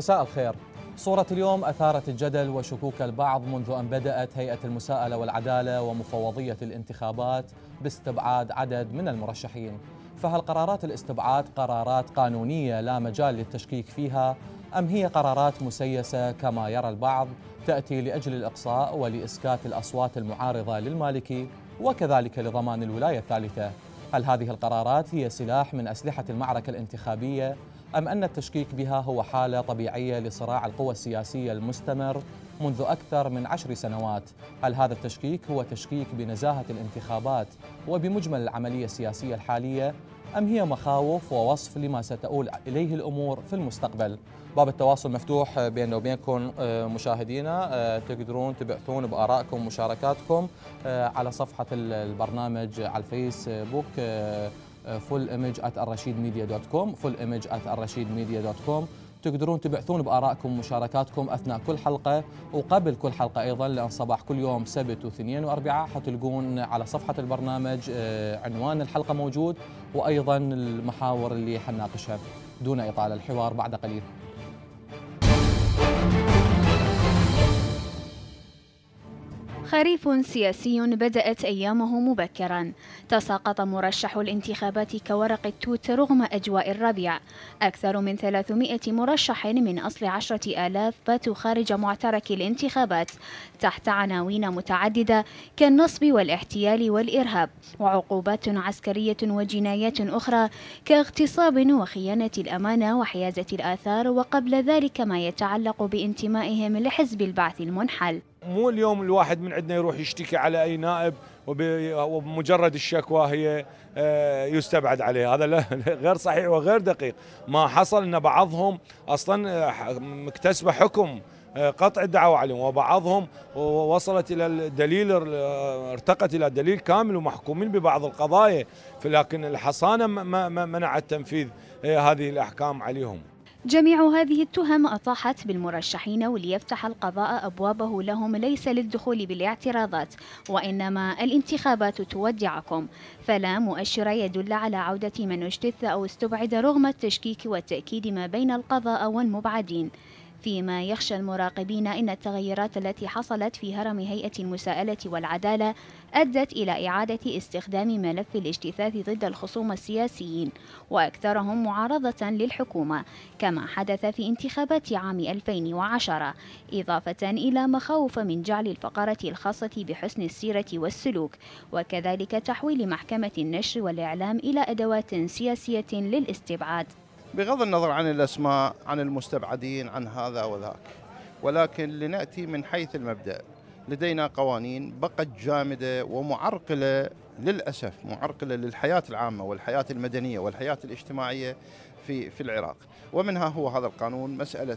مساء الخير صورة اليوم أثارت الجدل وشكوك البعض منذ أن بدأت هيئة المساءلة والعدالة ومفوضية الانتخابات باستبعاد عدد من المرشحين فهل قرارات الاستبعاد قرارات قانونية لا مجال للتشكيك فيها أم هي قرارات مسيسة كما يرى البعض تأتي لأجل الإقصاء ولإسكات الأصوات المعارضة للمالكي وكذلك لضمان الولاية الثالثة هل هذه القرارات هي سلاح من أسلحة المعركة الانتخابية أم أن التشكيك بها هو حالة طبيعية لصراع القوى السياسية المستمر منذ أكثر من عشر سنوات هل هذا التشكيك هو تشكيك بنزاهة الانتخابات وبمجمل العملية السياسية الحالية أم هي مخاوف ووصف لما ستؤول إليه الأمور في المستقبل باب التواصل مفتوح بيننا وبينكم آه، مشاهدينا آه، تقدرون تبعثون بآرائكم ومشاركاتكم آه، على صفحة البرنامج على الفيسبوك فول ايمج ات الرشيد ميديا دوت كوم فول ايمج ات الرشيد ميديا دوت كوم تقدرون تبعثون بارائكم ومشاركاتكم اثناء كل حلقه وقبل كل حلقه ايضا لان صباح كل يوم سبت واثنين واربعاء حتلقون على صفحه البرنامج آه، عنوان الحلقه موجود وايضا المحاور اللي حناقشها دون اطاله الحوار بعد قليل خريف سياسي بدأت أيامه مبكرا تساقط مرشح الانتخابات كورق التوت رغم أجواء الربيع أكثر من 300 مرشح من أصل 10 آلاف باتوا خارج معترك الانتخابات تحت عناوين متعددة كالنصب والاحتيال والإرهاب وعقوبات عسكرية وجنايات أخرى كاغتصاب وخيانة الأمانة وحيازة الآثار وقبل ذلك ما يتعلق بانتمائهم لحزب البعث المنحل مو اليوم الواحد من عندنا يروح يشتكي على اي نائب وبمجرد الشكوى هي آه، يستبعد عليه هذا غير صحيح وغير دقيق ما حصل ان بعضهم اصلا مكتسبه آه، حكم آه، قطع الدعوة عليهم وبعضهم وصلت إلى الدليل ارتقت إلى دليل كامل ومحكومين ببعض القضايا لكن الحصانة منعت تنفيذ هذه الأحكام عليهم جميع هذه التهم أطاحت بالمرشحين وليفتح القضاء أبوابه لهم ليس للدخول بالاعتراضات وإنما الانتخابات تودعكم فلا مؤشر يدل على عودة من اجتث أو استبعد رغم التشكيك والتأكيد ما بين القضاء والمبعدين فيما يخشى المراقبين أن التغيرات التي حصلت في هرم هيئة المساءلة والعدالة أدت إلى إعادة استخدام ملف الاجتثاث ضد الخصوم السياسيين وأكثرهم معارضة للحكومة كما حدث في انتخابات عام 2010 إضافة إلى مخاوف من جعل الفقرة الخاصة بحسن السيرة والسلوك وكذلك تحويل محكمة النشر والإعلام إلى أدوات سياسية للاستبعاد بغض النظر عن الأسماء عن المستبعدين عن هذا وذاك ولكن لنأتي من حيث المبدأ لدينا قوانين بقت جامدة ومعرقلة للأسف معرقلة للحياة العامة والحياة المدنية والحياة الاجتماعية في في العراق ومنها هو هذا القانون مسألة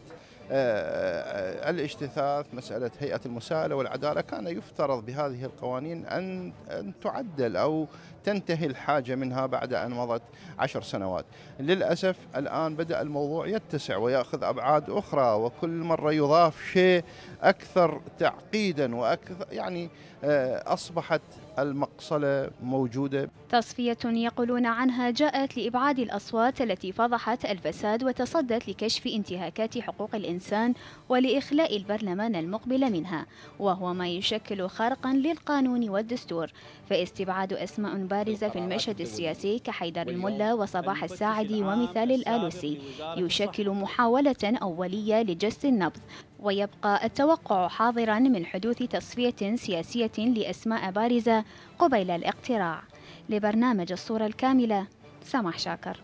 آه، آه، الاجتثاث مسألة هيئة المساءلة والعدالة كان يفترض بهذه القوانين أن, أن تعدل أو تنتهي الحاجة منها بعد أن مضت عشر سنوات للأسف الآن بدأ الموضوع يتسع ويأخذ أبعاد أخرى وكل مرة يضاف شيء أكثر تعقيدا وأكثر يعني آه، أصبحت المقصلة موجودة تصفية يقولون عنها جاءت لإبعاد الأصوات التي فضحت الفساد وتصدت لكشف انتهاكات حقوق الإنسان ولإخلاء البرلمان المقبل منها وهو ما يشكل خرقا للقانون والدستور فاستبعاد أسماء بارزة في المشهد السياسي كحيدر الملا وصباح الساعدي ومثال الآلوسي يشكل محاولة أولية لجس النبض ويبقى التوقع حاضرا من حدوث تصفية سياسية لأسماء بارزة قبيل الاقتراع لبرنامج الصورة الكاملة سمح شاكر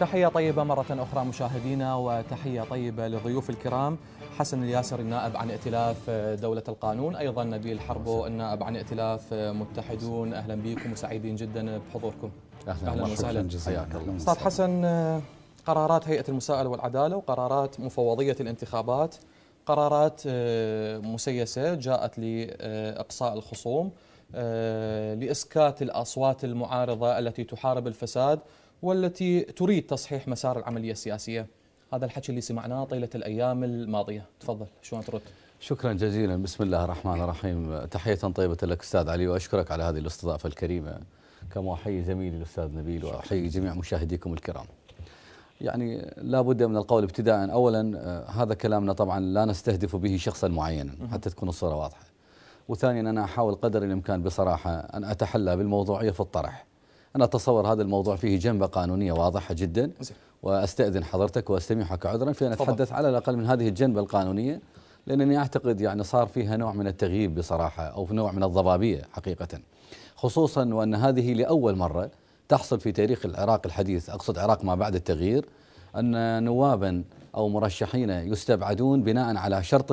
تحية طيبة مرة أخرى مشاهدينا وتحية طيبة لضيوف الكرام حسن الياسر النائب عن ائتلاف دولة القانون أيضا نبيل حربو النائب عن ائتلاف متحدون أهلا بكم وسعيدين جدا بحضوركم اهلا وسهلا حياك الله استاذ حسن آه، قرارات هيئه المساءله والعداله وقرارات مفوضيه الانتخابات قرارات آه، مسيسه جاءت لاقصاء الخصوم آه، لاسكات الاصوات المعارضه التي تحارب الفساد والتي تريد تصحيح مسار العمليه السياسيه هذا الحكي اللي سمعناه طيله الايام الماضيه تفضل شلون ترد شكرا جزيلا بسم الله الرحمن الرحيم تحيه طيبه لك استاذ علي واشكرك على هذه الاستضافه الكريمه كما أحيي زميلي الأستاذ نبيل وأحيي جميع مشاهديكم الكرام يعني لا بد من القول ابتداء أولا آه، هذا كلامنا طبعا لا نستهدف به شخصا معينا حتى تكون الصورة واضحة وثانيا أنا أحاول قدر الإمكان بصراحة أن أتحلى بالموضوعية في الطرح أنا أتصور هذا الموضوع فيه جنبة قانونية واضحة جدا وأستأذن حضرتك وأستميحك عذرا في أن أتحدث على الأقل من هذه الجنبة القانونية لأنني أعتقد يعني صار فيها نوع من التغييب بصراحة أو نوع من الضبابية حقيقة خصوصا وأن هذه لأول مرة تحصل في تاريخ العراق الحديث أقصد عراق ما بعد التغيير أن نوابا أو مرشحين يستبعدون بناء على شرط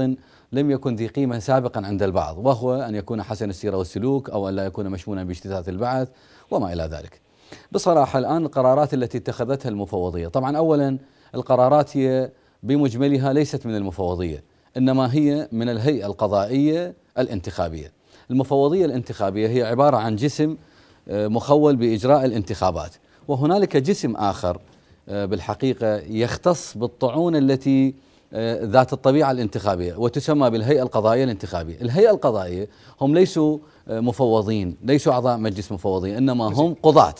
لم يكن ذي قيمة سابقا عند البعض وهو أن يكون حسن السيرة والسلوك أو أن لا يكون مشمولا باجتثاث البعث وما إلى ذلك بصراحة الآن القرارات التي اتخذتها المفوضية طبعا أولا القرارات هي بمجملها ليست من المفوضية إنما هي من الهيئة القضائية الانتخابية المفوضية الانتخابية هي عبارة عن جسم آه، مخول بإجراء الانتخابات وهنالك جسم آخر آه، بالحقيقة يختص بالطعون التي آه، ذات الطبيعة الانتخابية وتسمى بالهيئة القضائية الانتخابية الهيئة القضائية هم ليسوا مفوضين ليسوا أعضاء مجلس مفوضين إنما هم قضاة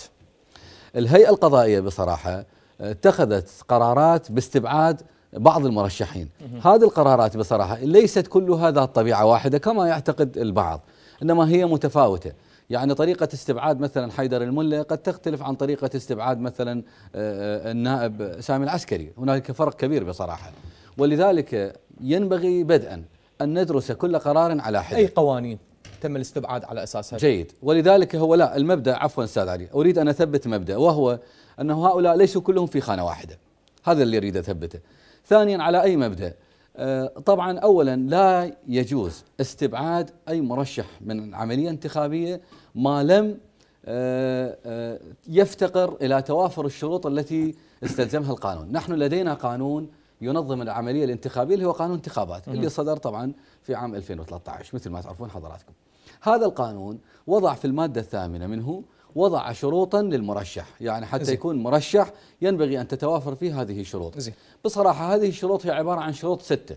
الهيئة القضائية بصراحة اتخذت قرارات باستبعاد بعض المرشحين هذه القرارات بصراحة ليست كلها ذات طبيعة واحدة كما يعتقد البعض انما هي متفاوته يعني طريقة استبعاد مثلا حيدر الملا قد تختلف عن طريقة استبعاد مثلا آه، آه، النائب سامي العسكري هناك فرق كبير بصراحة ولذلك ينبغي بدءا أن ندرس كل قرار على حد أي قوانين تم الاستبعاد على أساسها جيد ولذلك هو لا المبدأ عفوا أستاذ علي أريد أن أثبت مبدأ وهو أنه هؤلاء ليسوا كلهم في خانة واحدة هذا اللي أريد أثبته ثانيا على أي مبدأ آه، طبعا اولا لا يجوز استبعاد اي مرشح من عمليه انتخابيه ما لم آه، آه، يفتقر الى توافر الشروط التي استلزمها القانون، نحن لدينا قانون ينظم العمليه الانتخابيه اللي هو قانون انتخابات اللي صدر طبعا في عام 2013 مثل ما تعرفون حضراتكم. هذا القانون وضع في الماده الثامنه منه وضع شروطا للمرشح يعني حتى زي. يكون مرشح ينبغي أن تتوافر فيه هذه الشروط زي. بصراحة هذه الشروط هي عبارة عن شروط ستة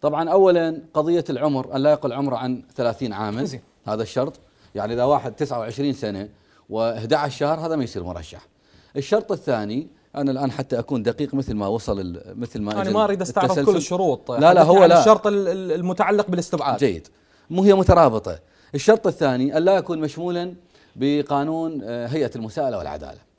طبعا أولا قضية العمر أن لا يقل عمره عن 30 عاما زي. هذا الشرط يعني إذا واحد 29 سنة و11 شهر هذا ما يصير مرشح الشرط الثاني انا الان حتى اكون دقيق مثل ما وصل مثل ما انا ما اريد استعرض كل الشروط لا لا هو لا الشرط المتعلق بالاستبعاد جيد مو هي مترابطه الشرط الثاني أن لا يكون مشمولا بقانون آه، هيئة المساءلة والعدالة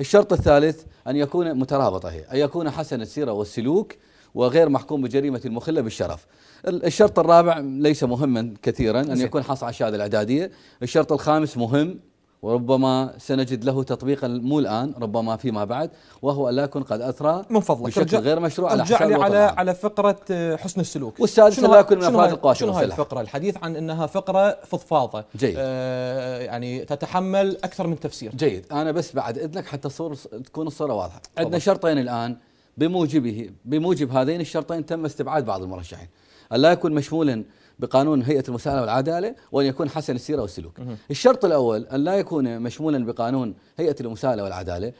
الشرط الثالث أن يكون مترابطة هي أن يكون حسن السيرة والسلوك وغير محكوم بجريمة المخلة بالشرف الشرط الرابع ليس مهما كثيرا أن يكون حصل على الشهادة الإعدادية الشرط الخامس مهم وربما سنجد له تطبيقا مو الان ربما فيما بعد وهو ان لا يكون قد اثرى من فضلك بشكل غير مشروع على حساب لي على على فقره آه، حسن السلوك والسادسه لا يكون من افراد القوى شنو هاي الفقره؟ الحديث عن انها فقره فضفاضه جيد آه يعني تتحمل اكثر من تفسير جيد انا بس بعد اذنك حتى الصور تكون الصوره واضحه عندنا شرطين الان بموجبه بموجب هذين الشرطين تم استبعاد بعض المرشحين ألا يكون مشمولا بقانون هيئه المساءله والعداله وان يكون حسن السيره والسلوك. الشرط الاول ان لا يكون مشمولا بقانون هيئه المساءله والعداله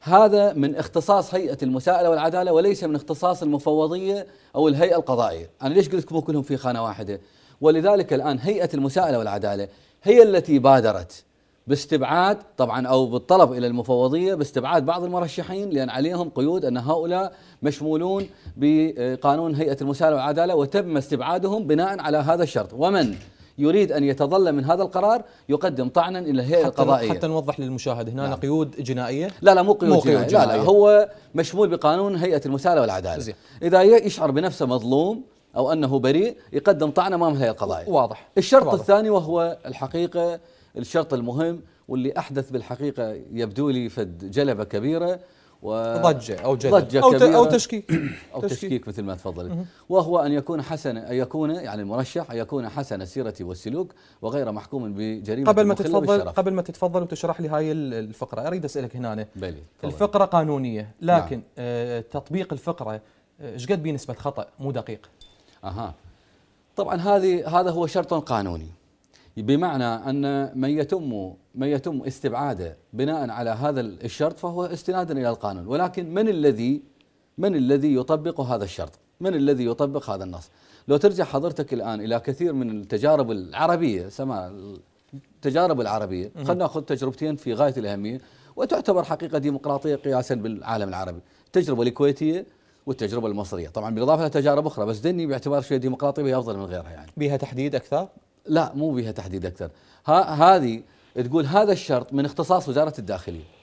هذا من اختصاص هيئه المساءله والعداله وليس من اختصاص المفوضيه او الهيئه القضائيه، انا ليش قلت كلهم في خانه واحده؟ ولذلك الان هيئه المساءله والعداله هي التي بادرت باستبعاد طبعا او بالطلب الى المفوضيه باستبعاد بعض المرشحين لان عليهم قيود ان هؤلاء مشمولون بقانون هيئه المساله والعداله وتم استبعادهم بناء على هذا الشرط ومن يريد ان يتظلم من هذا القرار يقدم طعنا الى الهيئه حتى القضائيه حتى نوضح للمشاهد هنا نعم. قيود جنائيه لا لا مو قيود, مو قيود جنائية, جنائية لا لا هو مشمول بقانون هيئه المساله والعداله زي. اذا يشعر بنفسه مظلوم او انه بريء يقدم طعن امام الهيئه القضائيه واضح الشرط واضح. الثاني وهو الحقيقه الشرط المهم واللي أحدث بالحقيقة يبدو لي فد جلبة كبيرة و ضجة أو جلبه ضجة أو, كبيرة أو تشكيك أو تشكيك, تشكيك مثل ما تفضلت وهو أن يكون حسن أن يكون يعني المرشح أن يكون حسن السيرة والسلوك وغير محكوم بجريمة قبل ما تتفضل بالشرف. قبل ما تتفضل وتشرح لي هاي الفقرة أريد أسألك هنا بلي الفقرة قانونية نعم. لكن نعم. آه تطبيق الفقرة آه، ايش قد بنسبة خطأ مو دقيق أها طبعا هذه هذا هو شرط قانوني بمعنى أن من يتم من يتم استبعاده بناء على هذا الشرط فهو استنادا إلى القانون ولكن من الذي من الذي يطبق هذا الشرط من الذي يطبق هذا النص لو ترجع حضرتك الآن إلى كثير من التجارب العربية سما التجارب العربية خلينا نأخذ تجربتين في غاية الأهمية وتعتبر حقيقة ديمقراطية قياسا بالعالم العربي التجربة الكويتية والتجربة المصرية طبعا بالإضافة الى تجارب أخرى بس دني باعتبار شيء ديمقراطي أفضل من غيرها يعني بها تحديد أكثر لا مو بها تحديد اكثر هذه تقول هذا الشرط من اختصاص وزاره الداخليه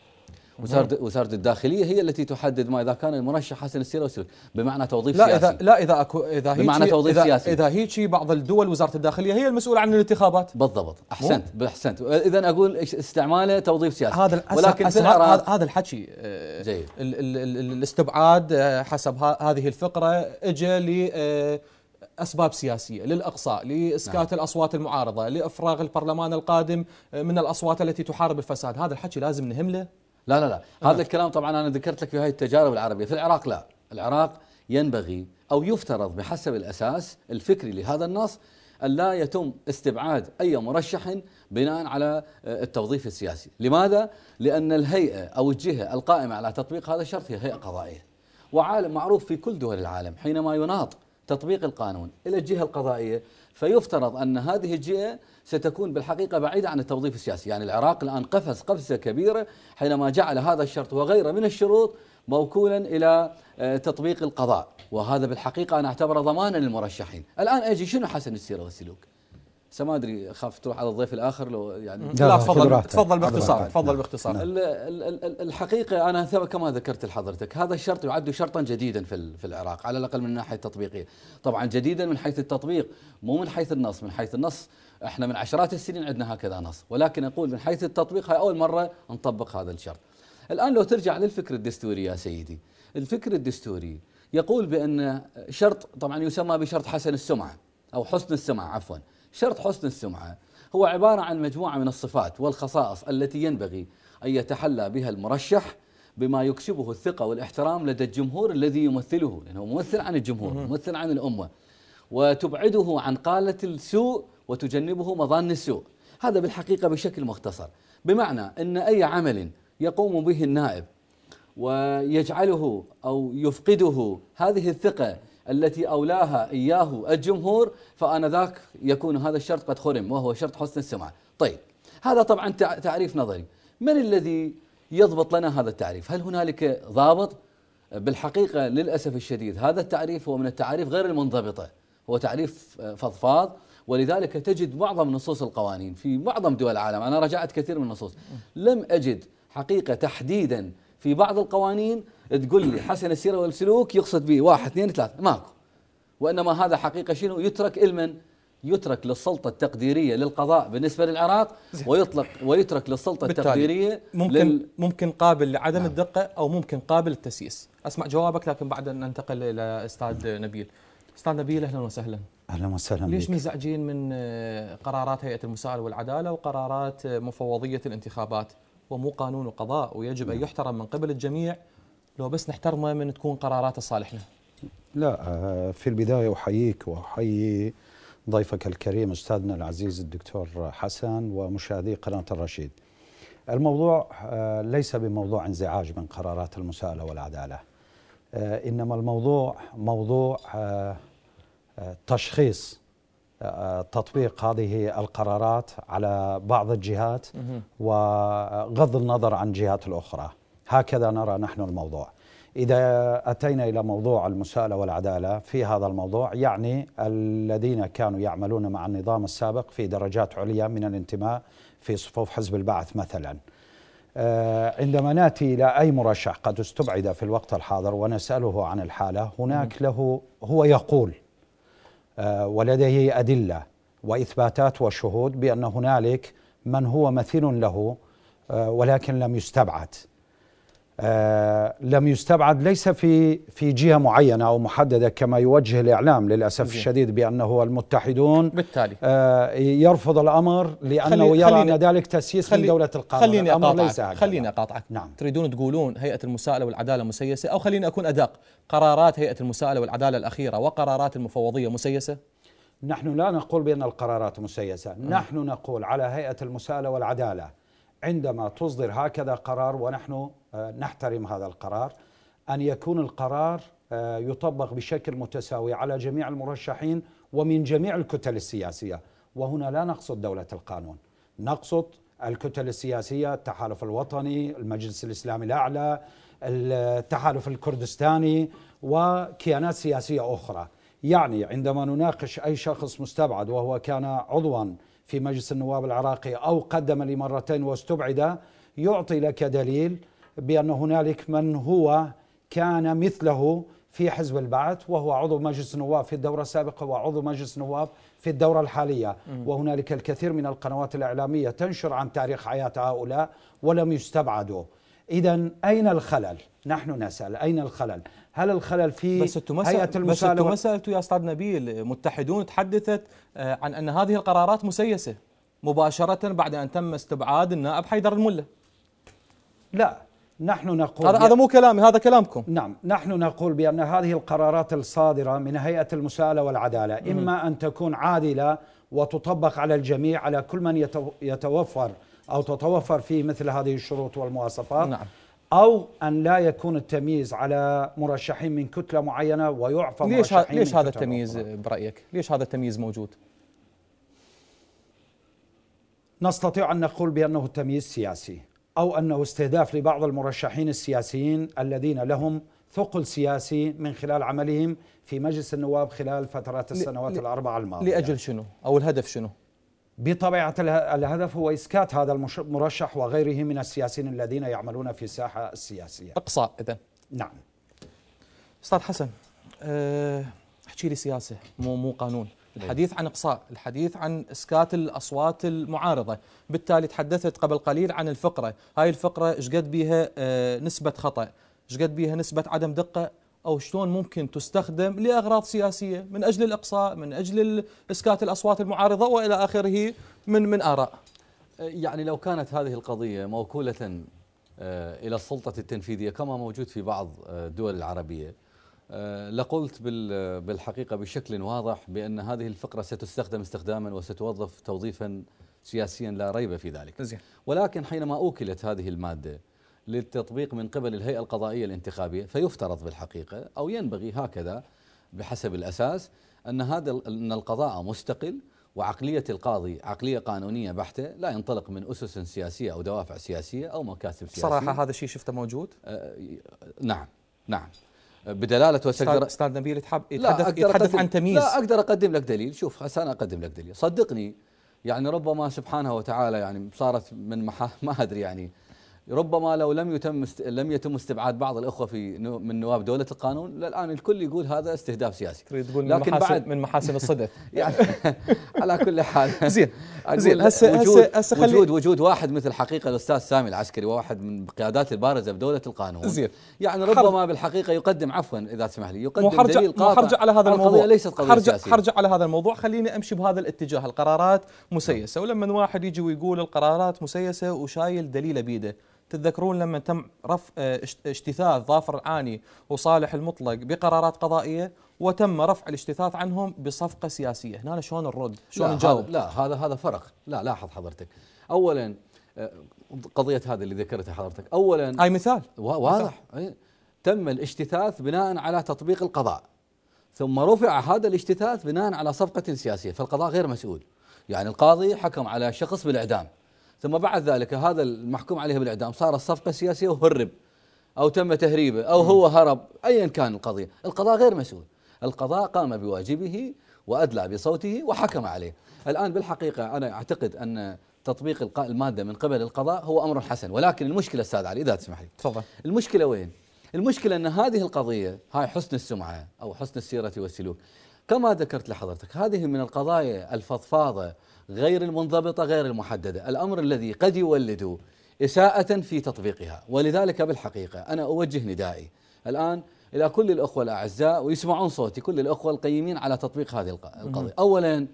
وزارة وزارة الداخلية هي التي تحدد ما إذا كان المرشح حسن السيرة والسلوك بمعنى توظيف لا سياسي إذا لا إذا أكو إذا هيك بمعنى توظيف إذا سياسي إذا هيك بعض الدول وزارة الداخلية هي المسؤولة عن الانتخابات بالضبط أحسنت أحسنت إذا أقول استعماله توظيف سياسي هذا ولكن هذا هذا الحكي آه، جيد الاستبعاد آه، حسب هذه الفقرة اجى ل آه، أسباب سياسية للإقصاء لإسكات نعم. الأصوات المعارضة لإفراغ البرلمان القادم من الأصوات التي تحارب الفساد هذا الحكي لازم نهمله لا لا لا أه. هذا الكلام طبعا أنا ذكرت لك في هاي التجارب العربية في العراق لا العراق ينبغي أو يفترض بحسب الأساس الفكري لهذا النص أن لا يتم استبعاد أي مرشح بناء على آه، التوظيف السياسي لماذا؟ لأن الهيئة أو الجهة القائمة على تطبيق هذا الشرط هي هيئة قضائية وعالم معروف في كل دول العالم حينما يناط تطبيق القانون إلى الجهة القضائية فيفترض أن هذه الجهة ستكون بالحقيقة بعيدة عن التوظيف السياسي يعني العراق الآن قفز قفزة كبيرة حينما جعل هذا الشرط وغيره من الشروط موكولا إلى آه، تطبيق القضاء وهذا بالحقيقة أنا أعتبره ضمانا للمرشحين الآن أجي شنو حسن السيرة والسلوك بس ما ادري اخاف تروح على الضيف الاخر لو يعني لا تفضل نعم. تفضل باختصار تفضل باختصار الحقيقه انا كما ذكرت لحضرتك هذا الشرط يعد شرطا جديدا في في العراق على الاقل من الناحيه التطبيقيه طبعا جديدا من حيث التطبيق مو من حيث النص من حيث النص احنا من عشرات السنين عندنا هكذا نص ولكن اقول من حيث التطبيق هاي اول مره نطبق هذا الشرط الان لو ترجع للفكر الدستوري يا سيدي الفكر الدستوري يقول بان شرط طبعا يسمى بشرط حسن السمعه او حسن السمعه عفوا شرط حسن السمعة هو عبارة عن مجموعة من الصفات والخصائص التي ينبغي أن يتحلى بها المرشح بما يكسبه الثقة والاحترام لدى الجمهور الذي يمثله لأنه ممثل عن الجمهور ممثل عن الأمة وتبعده عن قالة السوء وتجنبه مظان السوء هذا بالحقيقة بشكل مختصر بمعنى أن أي عمل يقوم به النائب ويجعله أو يفقده هذه الثقة التي أولاها إياه الجمهور فأنا ذاك يكون هذا الشرط قد خرم وهو شرط حسن السمعة طيب هذا طبعا تعريف نظري من الذي يضبط لنا هذا التعريف هل هنالك ضابط بالحقيقة للأسف الشديد هذا التعريف هو من التعاريف غير المنضبطة هو تعريف فضفاض ولذلك تجد معظم نصوص القوانين في معظم دول العالم أنا رجعت كثير من النصوص لم أجد حقيقة تحديدا في بعض القوانين تقول لي حسن السيره والسلوك يقصد به واحد اثنين ثلاثه ماكو وانما هذا حقيقه شنو يترك لمن يترك للسلطه التقديريه للقضاء بالنسبه للعراق ويطلق ويترك للسلطه التقديريه ممكن لل... ممكن قابل لعدم نعم. الدقه او ممكن قابل للتسييس اسمع جوابك لكن بعد ان ننتقل الى استاذ نبيل استاذ نبيل اهلا وسهلا اهلا وسهلا ليش منزعجين من آه، قرارات هيئه المساءله والعداله وقرارات آه، مفوضيه الانتخابات ومو قانون وقضاء ويجب نعم. ان يحترم من قبل الجميع لو بس نحترمه من تكون قراراته صالحنا لا آه، في البدايه احييك واحيي ضيفك الكريم استاذنا العزيز الدكتور حسن ومشاهدي قناه الرشيد. الموضوع آه، ليس بموضوع انزعاج من قرارات المساءله والعداله. آه، انما الموضوع موضوع تشخيص تطبيق هذه القرارات على بعض الجهات وغض النظر عن الجهات الاخرى. هكذا نرى نحن الموضوع إذا أتينا إلى موضوع المساءلة والعدالة في هذا الموضوع يعني الذين كانوا يعملون مع النظام السابق في درجات عليا من الانتماء في صفوف حزب البعث مثلا آه، عندما ناتي إلى أي مرشح قد استبعد في الوقت الحاضر ونسأله عن الحالة هناك له هو يقول آه، ولديه أدلة وإثباتات وشهود بأن هنالك من هو مثيل له آه، ولكن لم يستبعد آه، لم يستبعد ليس في في جهه معينه او محدده كما يوجه الاعلام للاسف جي. الشديد بانه المتحدون بالتالي آه، يرفض الامر لانه خلي يرى ان ذلك تسييس من دوله القانون خليني اقاطعك خليني اقاطعك نعم تريدون تقولون هيئه المساءله والعداله مسيسه او خليني اكون ادق قرارات هيئه المساءله والعداله الاخيره وقرارات المفوضيه مسيسه نحن لا نقول بان القرارات مسيسه م. نعم. نحن نقول على هيئه المساءله والعداله عندما تصدر هكذا قرار ونحن آه، نحترم هذا القرار أن يكون القرار آه، يطبق بشكل متساوي على جميع المرشحين ومن جميع الكتل السياسية وهنا لا نقصد دولة القانون نقصد الكتل السياسية التحالف الوطني المجلس الإسلامي الأعلى التحالف الكردستاني وكيانات سياسية أخرى يعني عندما نناقش أي شخص مستبعد وهو كان عضوا في مجلس النواب العراقي أو قدم لمرتين واستبعد يعطي لك دليل بأن هنالك من هو كان مثله في حزب البعث وهو عضو مجلس النواب في الدورة السابقة وعضو مجلس النواب في الدورة الحالية وهنالك الكثير من القنوات الإعلامية تنشر عن تاريخ حياة هؤلاء ولم يستبعدوا إذا أين الخلل؟ نحن نسأل أين الخلل؟ هل الخلل في هيئة المسالة؟ بس مسألة يا أستاذ نبيل متحدون تحدثت آه، عن أن هذه القرارات مسيسة مباشرة بعد أن تم استبعاد النائب حيدر الملة لا نحن نقول هذا مو كلامي هذا كلامكم نعم نحن نقول بأن هذه القرارات الصادرة من هيئة المساءلة والعدالة إما أن تكون عادلة وتطبق على الجميع على كل من يتوفر أو تتوفر فيه مثل هذه الشروط والمواصفات نعم. أو أن لا يكون التمييز على مرشحين من كتلة معينة ويعفى ليش مرشحين ليش هذا التمييز أخرى. برأيك؟ ليش هذا التمييز موجود؟ نستطيع أن نقول بأنه تمييز سياسي أو أنه استهداف لبعض المرشحين السياسيين الذين لهم ثقل سياسي من خلال عملهم في مجلس النواب خلال فترات السنوات الأربعة الماضية لأجل شنو أو الهدف شنو؟ بطبيعة الهدف هو إسكات هذا المرشح وغيره من السياسيين الذين يعملون في الساحة السياسية إقصاء إذا نعم أستاذ حسن أه، احكي لي سياسة مو مو قانون الحديث عن إقصاء الحديث عن إسكات الأصوات المعارضة بالتالي تحدثت قبل قليل عن الفقرة هاي الفقرة ايش قد بيها آه، نسبة خطأ ايش قد بيها نسبة عدم دقة أو شلون ممكن تستخدم لأغراض سياسية من أجل الإقصاء من أجل إسكات الأصوات المعارضة وإلى آخره من من آراء آه، يعني لو كانت هذه القضية موكولة آه، إلى السلطة التنفيذية كما موجود في بعض الدول العربية آه، لقلت بالحقيقة بشكل واضح بأن هذه الفقرة ستستخدم استخداما وستوظف توظيفا سياسيا لا ريب في ذلك ولكن حينما أوكلت هذه المادة للتطبيق من قبل الهيئة القضائية الانتخابية فيفترض بالحقيقة أو ينبغي هكذا بحسب الأساس أن هذا أن القضاء مستقل وعقلية القاضي عقلية قانونية بحتة لا ينطلق من أسس سياسية أو دوافع سياسية أو مكاسب سياسية صراحة هذا الشيء شفته موجود؟ آه نعم نعم بدلاله وتقدر استاذ نبيل يتحدث, لا يتحدث عن تمييز لا اقدر اقدم لك دليل شوف هسه انا اقدم لك دليل صدقني يعني ربما سبحانه وتعالى يعني صارت من محا ما ادري يعني ربما لو لم يتم است... لم يتم استبعاد بعض الاخوه في من نواب دوله القانون للان الكل يقول هذا استهداف سياسي تريد تقول لكن من بعد من محاسن الصدف يعني على كل حال زين زين هسه هسه خلي وجود وجود واحد مثل حقيقه الاستاذ سامي العسكري وواحد من القيادات البارزه بدوله القانون زين يعني ربما بالحقيقه يقدم عفوا اذا تسمح لي يقدم حرجع دليل قاطع حرجع على هذا الموضوع القضيه ليست قضيه حرجع سياسيه حرجع على هذا الموضوع خليني امشي بهذا الاتجاه القرارات مسيسه نعم. ولما واحد يجي ويقول القرارات مسيسه وشايل دليله بيده تتذكرون لما تم رفع اجتثاث آه، ظافر العاني وصالح المطلق بقرارات قضائيه وتم رفع الاجتثاث عنهم بصفقه سياسيه، هنا شلون نرد؟ شلون نجاوب؟ لا هذا هذا فرق، لا لاحظ حضرتك. اولا آه، قضيه هذه اللي ذكرتها حضرتك، اولا اي مثال واضح إيه. تم الاجتثاث بناء على تطبيق القضاء ثم رفع هذا الاجتثاث بناء على صفقه سياسيه، فالقضاء غير مسؤول. يعني القاضي حكم على شخص بالاعدام ثم بعد ذلك هذا المحكوم عليه بالاعدام صارت صفقه سياسيه وهرب او تم تهريبه او هو هرب ايا كان القضيه، القضاء غير مسؤول، القضاء قام بواجبه وادلى بصوته وحكم عليه. الان بالحقيقه انا اعتقد ان تطبيق الماده من قبل القضاء هو امر حسن، ولكن المشكله استاذ علي اذا تسمح لي. تفضل. المشكله وين؟ المشكله ان هذه القضيه هاي حسن السمعه او حسن السيره والسلوك كما ذكرت لحضرتك هذه من القضايا الفضفاضه غير المنضبطة غير المحددة الأمر الذي قد يولد إساءة في تطبيقها ولذلك بالحقيقة أنا أوجه ندائي الآن إلى كل الأخوة الأعزاء ويسمعون صوتي كل الأخوة القيمين على تطبيق هذه القضية أولا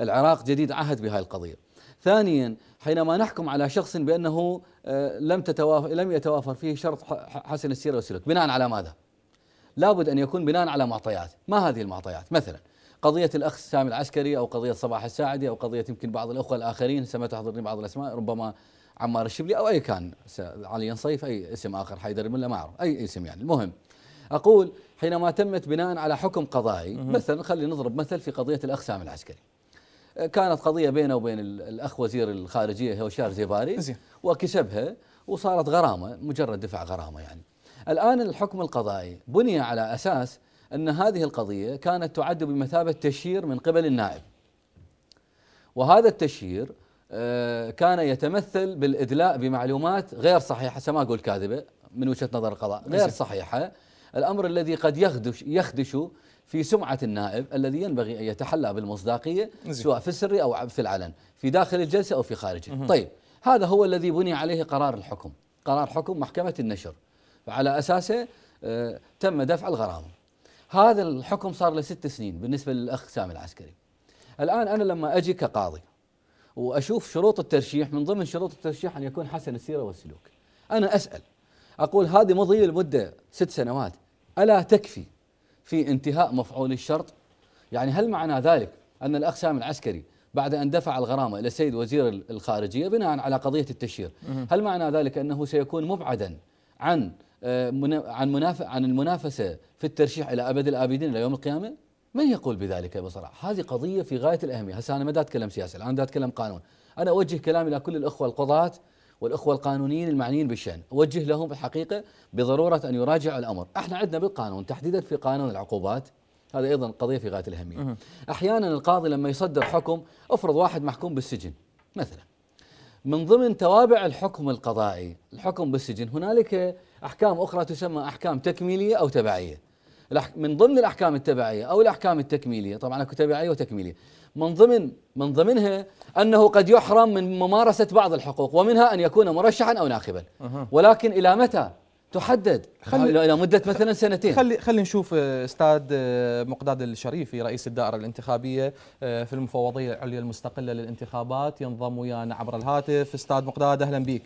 العراق جديد عهد بهذه القضية ثانيا حينما نحكم على شخص بأنه آه، لم, تتوافر لم يتوافر فيه شرط حسن السيرة والسلوك بناء على ماذا؟ لابد أن يكون بناء على معطيات ما هذه المعطيات مثلا قضية الأخ سامي العسكري أو قضية صباح الساعدي أو قضية يمكن بعض الأخوة الآخرين سما تحضرني بعض الأسماء ربما عمار الشبلي أو أي كان علي صيف أي اسم آخر حيدر الملا ما أعرف أي اسم يعني المهم أقول حينما تمت بناء على حكم قضائي مثلا خلينا نضرب مثل في قضية الأخ سامي العسكري كانت قضية بينه وبين الأخ وزير الخارجية هوشار زيباري وكسبها وصارت غرامة مجرد دفع غرامة يعني الآن الحكم القضائي بني على أساس أن هذه القضية كانت تعد بمثابة تشهير من قبل النائب وهذا التشهير آه، كان يتمثل بالإدلاء بمعلومات غير صحيحة ما أقول كاذبة من وجهة نظر القضاء غير نعم. صحيحة الأمر الذي قد يخدش, يخدش في سمعة النائب الذي ينبغي أن يتحلى بالمصداقية سواء في السر أو في العلن في داخل الجلسة أو في خارجه طيب هذا هو الذي بني عليه قرار الحكم قرار حكم محكمة النشر فعلى أساسه آه، تم دفع الغرامة هذا الحكم صار له ست سنين بالنسبه للاخ سامي العسكري الان انا لما اجي كقاضي واشوف شروط الترشيح من ضمن شروط الترشيح ان يكون حسن السيره والسلوك انا اسال اقول هذه مضي لمده ست سنوات الا تكفي في انتهاء مفعول الشرط يعني هل معنى ذلك ان الاخ سامي العسكري بعد ان دفع الغرامه الى السيد وزير الخارجيه بناء على قضيه التشهير هل معنى ذلك انه سيكون مبعدا عن عن آه، عن المنافسه في الترشيح إلى أبد الآبدين إلى يوم القيامة من يقول بذلك بصراحة هذه قضية في غاية الأهمية هسه أنا ما دا أتكلم سياسة الآن أتكلم قانون أنا أوجه كلامي إلى كل الأخوة القضاة والأخوة القانونيين المعنيين بالشأن أوجه لهم الحقيقة بضرورة أن يراجعوا الأمر إحنا عندنا بالقانون تحديدا في قانون العقوبات هذا أيضا قضية في غاية الأهمية أحيانا القاضي لما يصدر حكم أفرض واحد محكوم بالسجن مثلا من ضمن توابع الحكم القضائي الحكم بالسجن هنالك أحكام أخرى تسمى أحكام تكميلية أو تبعية من ضمن الاحكام التبعيه او الاحكام التكميليه طبعا اكو تبعيه وتكميليه من ضمن من ضمنها انه قد يحرم من ممارسه بعض الحقوق ومنها ان يكون مرشحا او ناخبا ولكن الى متى تحدد خلي الى مده مثلا سنتين خلي خلي نشوف آه، استاذ آه، مقداد الشريفي رئيس الدائره الانتخابيه آه، في المفوضيه العليا المستقله للانتخابات ينضم ويانا عبر الهاتف استاذ مقداد اهلا بك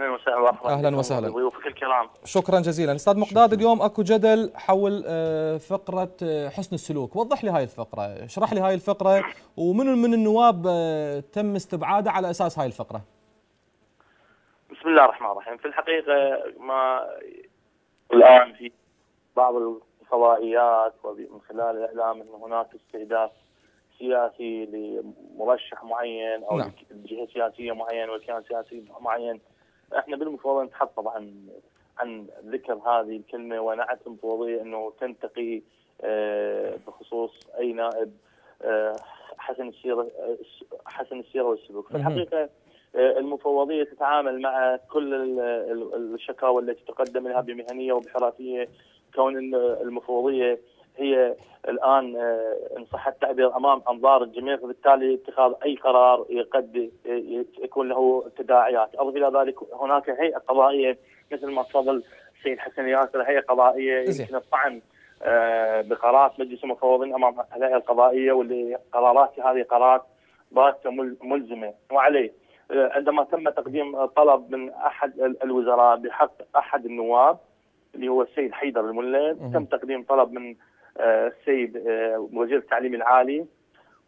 اهلا وسهلا اهلا وسهلا ضيوفك الكرام شكرا جزيلا استاذ مقداد اليوم اكو جدل حول آه، فقره آه، حسن السلوك وضح لي هاي الفقره اشرح لي هاي الفقره ومن من النواب آه، تم استبعاده على اساس هاي الفقره بسم الله الرحمن الرحيم في الحقيقه ما الان في بعض الفضائيات ومن خلال الاعلام ان هناك استهداف سياسي لمرشح معين او نعم. جهه سياسيه معينه وكيان سياسي معين احنا بالمفاوضه نتحفظ عن عن ذكر هذه الكلمه ونعت المفوضيه انه تنتقي آه، بخصوص اي نائب آه، حسن السيره حسن السيره والسلوك، في الحقيقه آه، المفوضيه تتعامل مع كل الشكاوى التي تقدم لها بمهنيه وبحرافيه كون المفوضيه هي الان آه، ان صح التعبير امام انظار الجميع فبالتالي اتخاذ اي قرار قد يكون له تداعيات، اضف الى ذلك هناك هيئه قضائيه مثل ما تفضل السيد حسن ياسر هيئه قضائيه يمكن الطعن آه، بقرارات مجلس المفوضين امام الهيئه القضائيه واللي قرارات هذه قرارات باتة ملزمه وعليه آه، عندما تم تقديم طلب من احد الوزراء بحق احد النواب اللي هو السيد حيدر الملا تم تقديم طلب من السيد آه، وزير التعليم العالي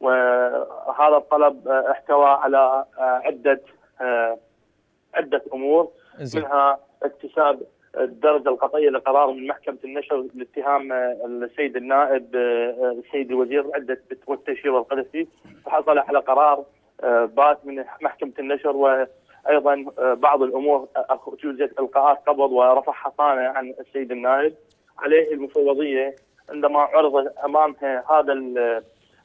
وهذا الطلب آه، احتوى على آه، عده عده امور منها اكتساب الدرجه القطعيه لقرار من محكمه النشر لاتهام السيد النائب السيد الوزير عده والتشهير والقذفي وحصل على قرار بات من محكمه النشر وايضا بعض الامور توجد القاءات قبض ورفع حصانه عن السيد النائب عليه المفوضيه عندما عرض امامها هذا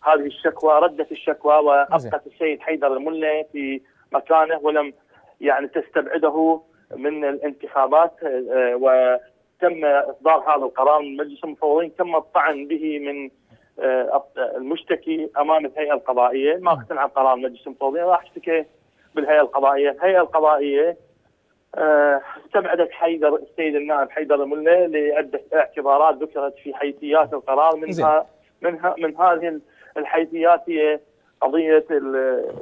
هذه الشكوى ردت الشكوى وابقت السيد حيدر الملا في مكانه ولم يعني تستبعده من الانتخابات آه، وتم اصدار هذا القرار من مجلس المفوضين تم الطعن به من آه، المشتكي امام الهيئه القضائيه ما اقتنع نعم. بقرار مجلس المفوضين راح اشتكي بالهيئه القضائيه، الهيئه القضائيه استبعدت حيدر السيد النائب حيدر الملا لعده اعتبارات ذكرت في حيثيات القرار منها منها من هذه الحيثيات هي قضيه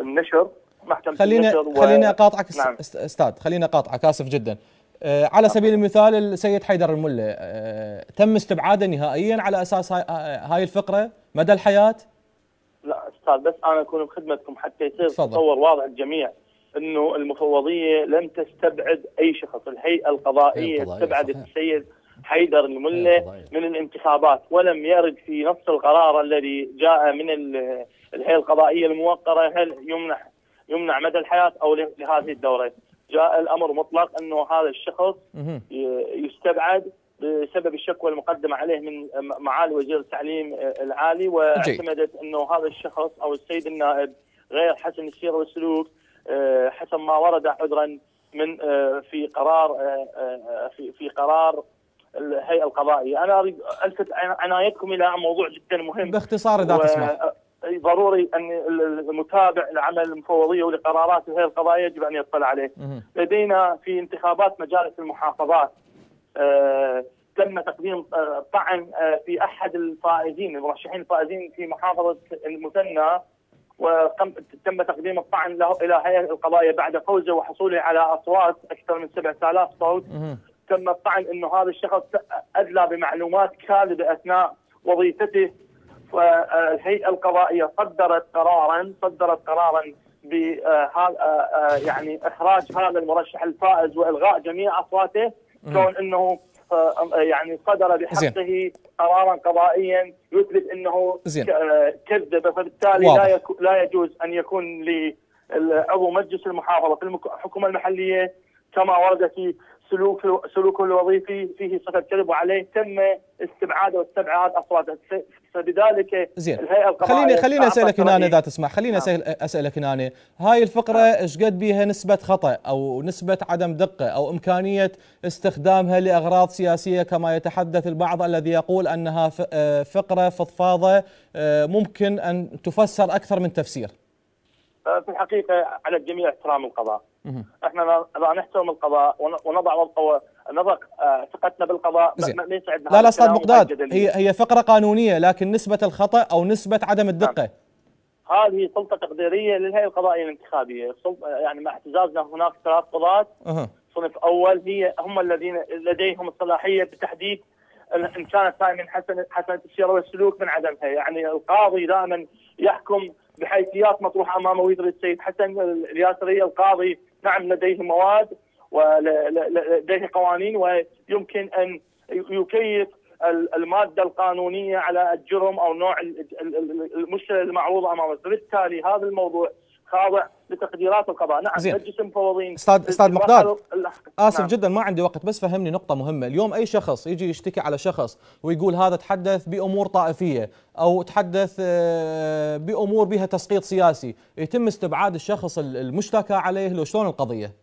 النشر محكمه خلينا النشر خلينا اقاطعك نعم. استاذ خلينا اقاطعك اسف جدا آه، على نعم. سبيل المثال السيد حيدر الملا آه، تم استبعاده نهائيا على اساس آه، هاي الفقره مدى الحياه؟ لا استاذ بس انا اكون بخدمتكم حتى يصير تصور واضح الجميع انه المفوضيه لم تستبعد اي شخص، الهيئه القضائيه, القضائية استبعدت السيد حيدر المله من الانتخابات ولم يرد في نص القرار الذي جاء من الهيئه القضائيه الموقره هل يمنح يمنع مدى الحياه او لهذه الدوره جاء الامر مطلق انه هذا الشخص يستبعد بسبب الشكوى المقدمه عليه من معالي وزير التعليم العالي واعتمدت انه هذا الشخص او السيد النائب غير حسن السيره والسلوك آه، حسب ما ورد عذرا من آه، في قرار آه، في في قرار الهيئه القضائيه، انا اريد الفت عنايتكم الى موضوع جدا مهم باختصار اذا تسمح ضروري ان المتابع لعمل المفوضيه ولقرارات الهيئه القضائيه يجب ان يطلع عليه. لدينا في انتخابات مجالس المحافظات تم تقديم طعن في احد الفائزين المرشحين الفائزين في محافظه المثنى وتم تقديم الطعن له الى هيئه القضائيه بعد فوزه وحصوله على اصوات اكثر من 7000 صوت تم الطعن انه هذا الشخص ادلى بمعلومات كاذبه اثناء وظيفته فالهيئه القضائيه صدرت قرارا صدرت قرارا ب آه، آه، آه، يعني اخراج هذا المرشح الفائز والغاء جميع اصواته كون انه أه، يعني صدر بحقه قرارا قضائيا يثبت انه زين. أه، كذب فبالتالي واضح. لا لا يجوز ان يكون لعضو مجلس المحافظه في الحكومه المحليه كما ورد في سلوك سلوكه الوظيفي فيه صفه كذب وعليه تم استبعاده واستبعاد افراد فبذلك زين الهيئه القضائيه خليني خليني اسالك هنا اذا تسمح خليني نعم. اسال اسالك هنا هاي الفقره نعم. ايش قد بيها نسبه خطا او نسبه عدم دقه او امكانيه استخدامها لاغراض سياسيه كما يتحدث البعض الذي يقول انها آه، فقره فضفاضه آه، ممكن ان تفسر اكثر من تفسير آه، في الحقيقه على الجميع احترام القضاء احنا اذا نحترم القضاء ونضع القوه نظر آه، ثقتنا بالقضاء ما يسعدنا لا لا استاذ مقداد هي هي فقره قانونيه لكن نسبه الخطا او نسبه عدم نعم. الدقه هذه سلطه تقديريه للهيئه القضائيه الانتخابيه يعني مع اعتزازنا هناك ثلاث قضاه أه. صنف اول هي هم الذين لديهم الصلاحيه بتحديد ان كانت هاي من حسن حسنه السيره والسلوك من عدمها يعني القاضي دائما يحكم بحيثيات مطروحه امامه ويدري السيد حسن الياسري القاضي نعم لديه مواد ولديه قوانين ويمكن أن يكيف المادة القانونية على الجرم أو نوع المشكلة المعروضة أمامه بالتالي هذا الموضوع خاضع لتقديرات القضاء نعم زين. مجلس المفوضين استاذ استاذ مقدار اسف نعم. جدا ما عندي وقت بس فهمني نقطه مهمه اليوم اي شخص يجي يشتكي على شخص ويقول هذا تحدث بامور طائفيه او تحدث آه، بامور بها تسقيط سياسي يتم استبعاد الشخص المشتكى عليه لو شلون القضيه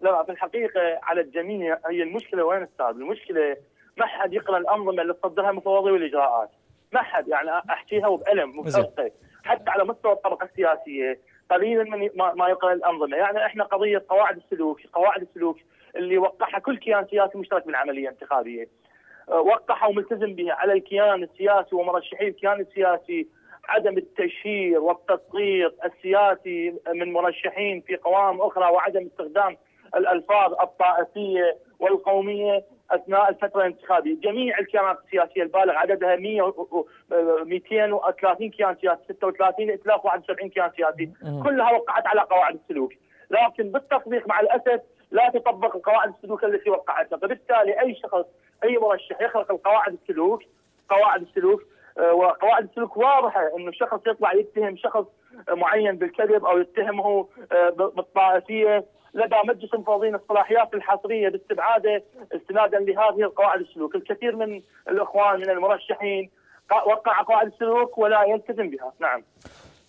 لا في الحقيقه على الجميع هي المشكله وين استاذ؟ المشكله ما حد يقرا الانظمه اللي تصدرها المفوضيه والاجراءات. ما حد يعني احكيها وبالم وبحرقه حتى على مستوى الطبقه السياسيه قليلا من ما يقرا الانظمه، يعني احنا قضيه قواعد السلوك، قواعد السلوك اللي وقعها كل كيان سياسي مشترك بالعمليه الانتخابيه. أه، وقعها وملتزم بها على الكيان السياسي ومرشحي الكيان السياسي عدم التشهير والتسقيط السياسي من مرشحين في قوائم اخرى وعدم استخدام الألفاظ الطائفية والقومية اثناء الفتره الانتخابيه، جميع الكيانات السياسيه البالغ عددها 100 و 230 كيان سياسي 36 ائتلاف 71 كيان سياسي، كلها وقعت على قواعد السلوك، لكن بالتطبيق مع الاسف لا تطبق القواعد السلوك التي وقعتها، فبالتالي اي شخص اي مرشح يخلق القواعد السلوك قواعد السلوك آه، وقواعد السلوك واضحه انه شخص يطلع يتهم شخص معين بالكذب او يتهمه آه، بالطائفيه لدى مجلس المفوضين الصلاحيات الحصريه باستبعاده استنادا لهذه القواعد السلوك، الكثير من الاخوان من المرشحين وقع قواعد السلوك ولا يلتزم بها، نعم.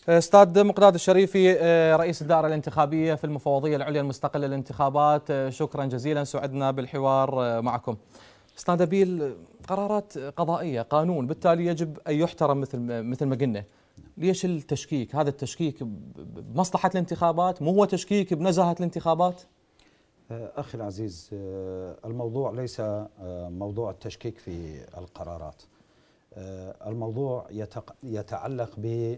استاذ مقداد الشريفي آه، رئيس الدائره الانتخابيه في المفوضيه العليا المستقله للانتخابات آه، شكرا جزيلا سعدنا بالحوار آه، معكم. استاذ ابيل قرارات قضائيه قانون بالتالي يجب ان يحترم مثل مثل ما قلنا. ليش التشكيك هذا التشكيك بمصلحة الانتخابات مو هو تشكيك بنزاهة الانتخابات أه، أخي العزيز أه، الموضوع ليس أه، موضوع التشكيك في القرارات الموضوع يتعلق ب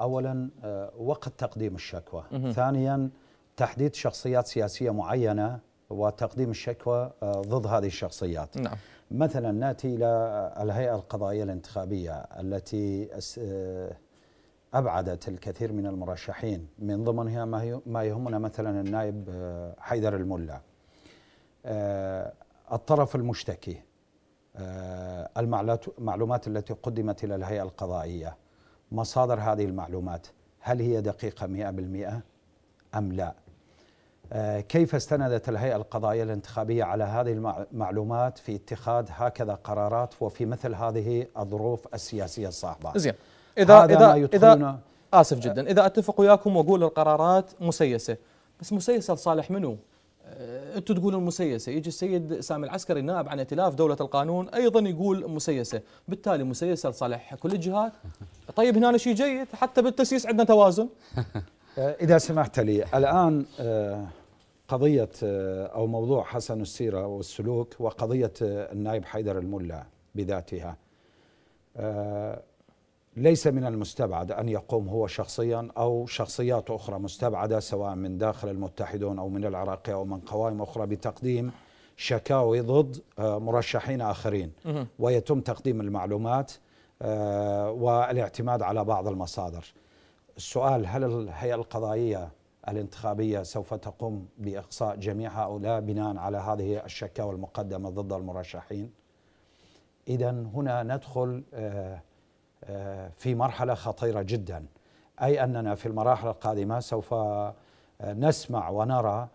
أولا وقت تقديم الشكوى ثانيا تحديد شخصيات سياسية معينة وتقديم الشكوى ضد هذه الشخصيات نعم. مثلا ناتي إلى الهيئة القضائية الانتخابية التي آه، أبعدت الكثير من المرشحين من ضمنها ما يهمنا مثلا النائب آه، حيدر الملا آه، الطرف المشتكي المعلومات التي قدمت إلى الهيئة القضائية مصادر هذه المعلومات هل هي دقيقة 100% أم لا آه، كيف استندت الهيئة القضائية الانتخابية على هذه المعلومات في اتخاذ هكذا قرارات وفي مثل هذه الظروف السياسية الصعبة زين إذا إذا إذا آسف جدا إذا أتفق وياكم وأقول القرارات مسيسة بس مسيسة لصالح منو؟ آه، انتم تقولون مسيسه، يجي السيد سامي العسكري نائب عن ائتلاف دوله القانون ايضا يقول مسيسه، بالتالي مسيسه لصالح كل الجهات. طيب هنا شيء جيد، حتى بالتسييس عندنا توازن. آه، إذا سمحت لي الآن آه، قضية آه، أو موضوع حسن السيرة والسلوك وقضية النائب حيدر الملا بذاتها ليس من المستبعد أن يقوم هو شخصيا أو شخصيات أخرى مستبعدة سواء من داخل المتحدون أو من العراق أو من قوائم أخرى بتقديم شكاوي ضد مرشحين آخرين ويتم تقديم المعلومات والاعتماد على بعض المصادر السؤال هل الهيئة القضائية الانتخابية سوف تقوم بإقصاء جميع هؤلاء بناء على هذه الشكاوى المقدمة ضد المرشحين إذا هنا ندخل آه، آه، في مرحلة خطيرة جدا أي أننا في المراحل القادمة سوف آه، نسمع ونرى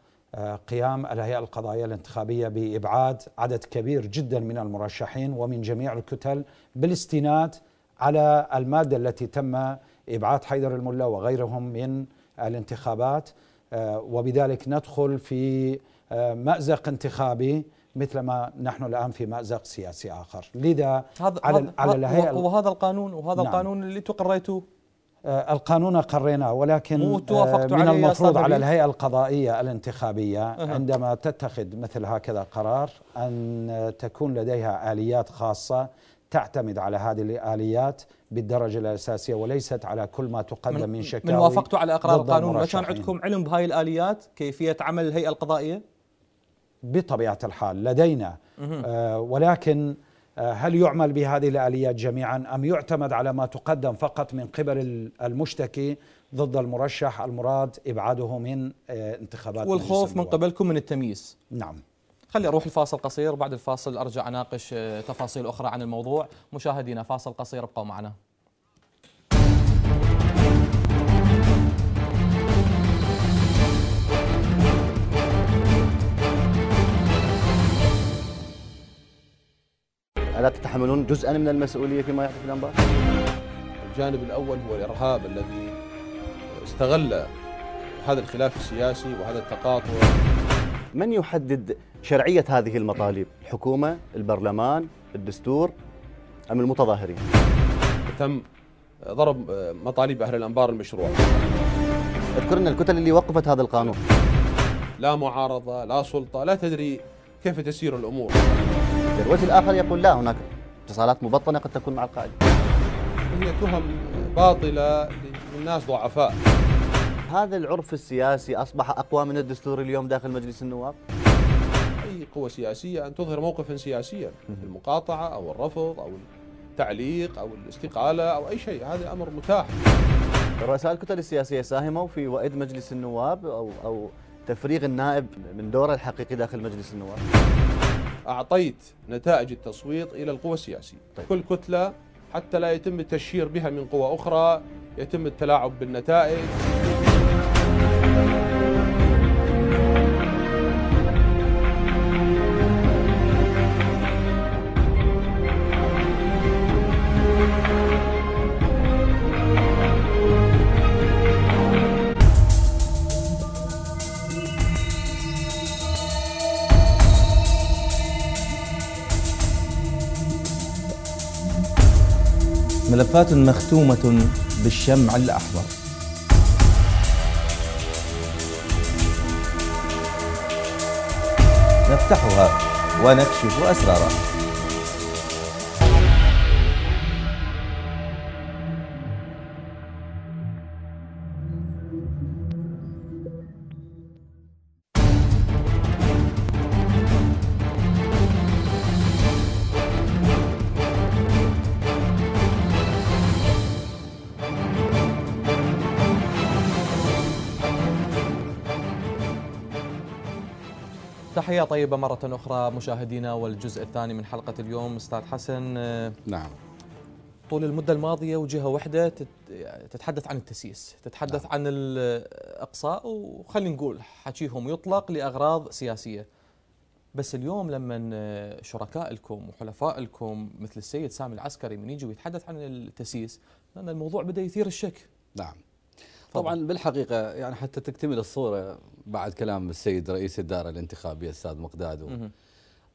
قيام الهيئة القضائية الانتخابية بإبعاد عدد كبير جدا من المرشحين ومن جميع الكتل بالاستناد على المادة التي تم إبعاد حيدر الملا وغيرهم من الانتخابات آه، وبذلك ندخل في آه، مأزق انتخابي مثلما نحن الان في مازق سياسي اخر، لذا هذا على هذا على الهيئه وهذا القانون وهذا نعم القانون اللي تقريته آه، القانون قرينا ولكن من علي المفروض على الهيئه القضائيه الانتخابيه أه. عندما تتخذ مثل هكذا قرار ان تكون لديها اليات خاصه تعتمد على هذه الاليات بالدرجة الأساسية وليست على كل ما تقدم من, من شكاوي من وافقتوا على إقرار القانون وكان عندكم علم بهاي الآليات كيفية عمل الهيئة القضائية؟ بطبيعة الحال لدينا آه ولكن آه، هل يعمل بهذه الآليات جميعا أم يعتمد على ما تقدم فقط من قبل المشتكي ضد المرشح المراد إبعاده من آه، انتخابات والخوف من قبلكم من التمييز نعم خلي أروح الفاصل قصير بعد الفاصل أرجع أناقش آه، تفاصيل أخرى عن الموضوع مشاهدينا فاصل قصير ابقوا معنا ألا تتحملون جزءا من المسؤولية فيما يحدث في الأنبار؟ الجانب الأول هو الإرهاب الذي استغل هذا الخلاف السياسي وهذا التقاطع من يحدد شرعية هذه المطالب الحكومة البرلمان الدستور أم المتظاهرين تم ضرب مطالب أهل الأنبار المشروع اذكرنا الكتل اللي وقفت هذا القانون لا معارضة لا سلطة لا تدري كيف تسير الأمور الوجه الآخر يقول لا هناك اتصالات مبطنة قد تكون مع القائد هي تهم باطلة للناس ضعفاء هذا العرف السياسي أصبح أقوى من الدستور اليوم داخل مجلس النواب أي قوة سياسية أن تظهر موقفا سياسيا المقاطعة أو الرفض أو التعليق أو الاستقالة أو أي شيء هذا أمر متاح رؤساء الكتل السياسية ساهموا في وئد مجلس النواب أو, أو تفريغ النائب من دوره الحقيقي داخل مجلس النواب أعطيت نتائج التصويت إلى القوى السياسية طيب. كل كتلة حتى لا يتم التشهير بها من قوى أخرى يتم التلاعب بالنتائج ملفات مختومة بالشمع الأحمر نفتحها ونكشف أسرارها تحية طيبة مرة أخرى مشاهدينا والجزء الثاني من حلقة اليوم أستاذ حسن نعم طول المدة الماضية وجهة واحدة تتحدث عن التسييس تتحدث نعم. عن الإقصاء وخلينا نقول حكيهم يطلق لأغراض سياسية بس اليوم لما شركائكم وحلفائكم مثل السيد سامي العسكري من يجي ويتحدث عن التسييس لأن الموضوع بدأ يثير الشك نعم طبعا بالحقيقه يعني حتى تكتمل الصوره بعد كلام السيد رئيس الدائره الانتخابيه الاستاذ مقداد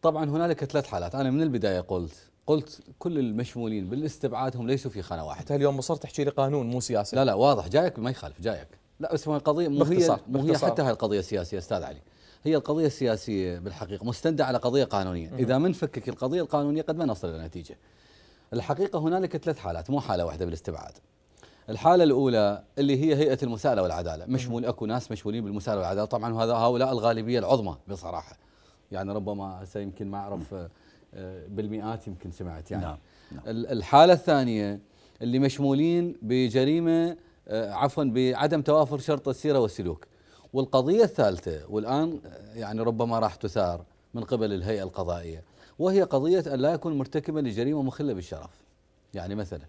طبعا هنالك ثلاث حالات انا من البدايه قلت قلت كل المشمولين بالاستبعاد هم ليسوا في خانه واحده انت اليوم مصر تحكي لي قانون مو سياسه لا لا واضح جايك ما يخالف جايك لا بس هو القضيه مو باختصار هي مو هي حتى هاي القضيه السياسيه استاذ علي هي القضيه السياسيه بالحقيقه مستندة على قضيه قانونيه اذا ما نفكك القضيه القانونيه قد ما نصل الى نتيجه الحقيقه هنالك ثلاث حالات مو حاله واحده بالاستبعاد الحالة الأولى اللي هي هيئة المساءلة والعدالة مشمول أكو ناس مشمولين بالمساءلة والعدالة طبعا هذا هؤلاء الغالبية العظمى بصراحة يعني ربما هسه يمكن ما أعرف آه، بالمئات يمكن سمعت يعني نعم. نعم. الحالة الثانية اللي مشمولين بجريمة آه، عفوا بعدم توافر شرط السيرة والسلوك والقضية الثالثة والآن آه، يعني ربما راح تثار من قبل الهيئة القضائية وهي قضية أن لا يكون مرتكبا لجريمة مخلة بالشرف يعني مثلا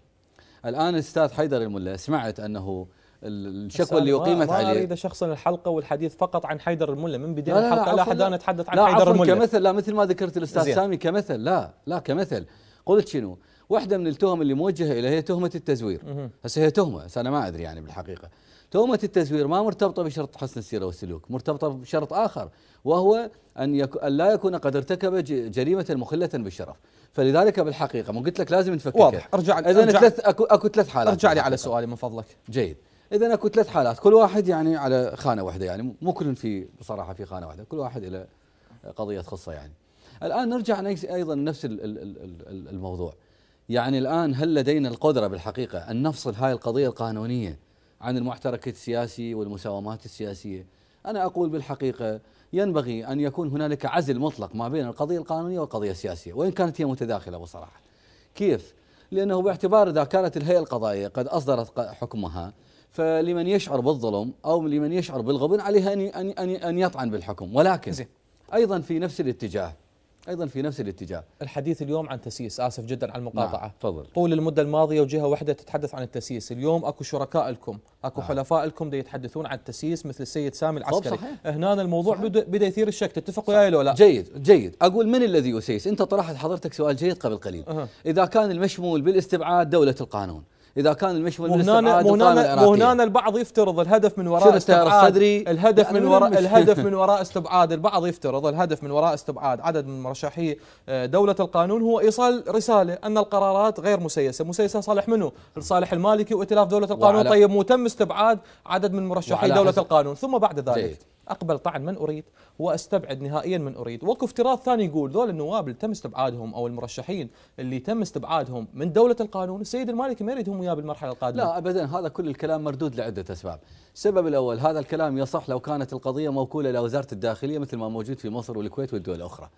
الآن الأستاذ حيدر الملا سمعت أنه الشكوى اللي اقيمت عليه ما اريد شخصا الحلقه والحديث فقط عن حيدر الملا من بدايه لا الحلقه لا, لا احد انا اتحدث عن لا حيدر الملا كمثل لا مثل ما ذكرت الاستاذ سامي كمثل لا لا كمثل قلت شنو؟ واحده من التهم اللي موجهه اليها هي تهمه التزوير هسه هي تهمه بس انا ما ادري يعني بالحقيقه تهمه التزوير ما مرتبطه بشرط حسن السيره والسلوك مرتبطه بشرط اخر وهو ان, يك... أن لا يكون قد ارتكب جريمه مخله بالشرف فلذلك بالحقيقه مو قلت لك لازم نفككها واضح ارجع اذا ثلاث اكو اكو ثلاث حالات ارجع لي على سؤالي من فضلك جيد اذا اكو ثلاث حالات كل واحد يعني على خانه واحده يعني مو كل في بصراحه في خانه واحده كل واحد الى قضيه تخصه يعني الان نرجع ايضا نفس الموضوع يعني الان هل لدينا القدره بالحقيقه ان نفصل هاي القضيه القانونيه عن المحترك السياسي والمساومات السياسيه انا اقول بالحقيقه ينبغي أن يكون هنالك عزل مطلق ما بين القضية القانونية والقضية السياسية وإن كانت هي متداخلة بصراحة كيف؟ لأنه باعتبار إذا كانت الهيئة القضائية قد أصدرت حكمها فلمن يشعر بالظلم أو لمن يشعر بالغبن عليه أن أن أن يطعن بالحكم ولكن أيضا في نفس الاتجاه ايضا في نفس الاتجاه. الحديث اليوم عن تسييس، اسف جدا على المقاطعه. نعم. تفضل. طول المده الماضيه وجهه واحده تتحدث عن التسييس، اليوم اكو شركاء لكم، اكو نعم. حلفاء لكم يتحدثون عن التسييس مثل السيد سامي العسكري. صحيح. هنا الموضوع صحيح. بدا يثير الشك، تتفق وياي لو لا؟ جيد جيد، اقول من الذي يسيس؟ انت طرحت حضرتك سؤال جيد قبل قليل. أه. اذا كان المشمول بالاستبعاد دوله القانون، اذا كان المشوى لسه عادي هنا هنا البعض يفترض الهدف من وراء استبعاد الصدري الهدف من يعني وراء الهدف من وراء استبعاد البعض يفترض الهدف من وراء استبعاد عدد من مرشحي آه، دوله القانون هو ايصال رساله ان القرارات غير مسيسه، مسيسه صالح منه؟ لصالح المالكي وائتلاف دوله القانون طيب مو تم استبعاد عدد من مرشحي دوله القانون ثم بعد ذلك اقبل طعن من اريد واستبعد نهائيا من اريد واكو افتراض ثاني يقول ذول النواب اللي تم استبعادهم او المرشحين اللي تم استبعادهم من دوله القانون السيد المالكي ما يريدهم وياه بالمرحله القادمه لا ابدا هذا كل الكلام مردود لعده اسباب السبب الاول هذا الكلام يصح لو كانت القضيه موكوله لوزاره الداخليه مثل ما موجود في مصر والكويت والدول الاخرى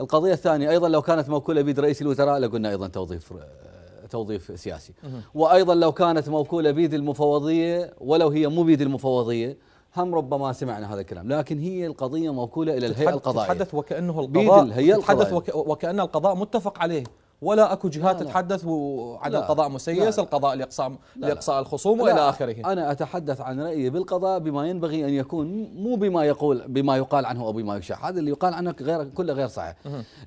القضيه الثانيه ايضا لو كانت موكوله بيد رئيس الوزراء لقلنا ايضا توظيف آه، توظيف سياسي وايضا لو كانت موكوله بيد المفوضيه ولو هي مو بيد المفوضيه هم ربما سمعنا هذا الكلام لكن هي القضية موكولة إلى الهيئة القضائية تتحدث وكأنه القضاء الهيئة تتحدث وكأن القضاء متفق عليه ولا اكو جهات تتحدث عن القضاء مسيس لا القضاء لاقصاء لاقصاء الخصوم والى اخره انا اتحدث عن رايي بالقضاء بما ينبغي ان يكون مو بما يقول بما يقال عنه او بما يشاع هذا اللي يقال عنه غير كله غير صحيح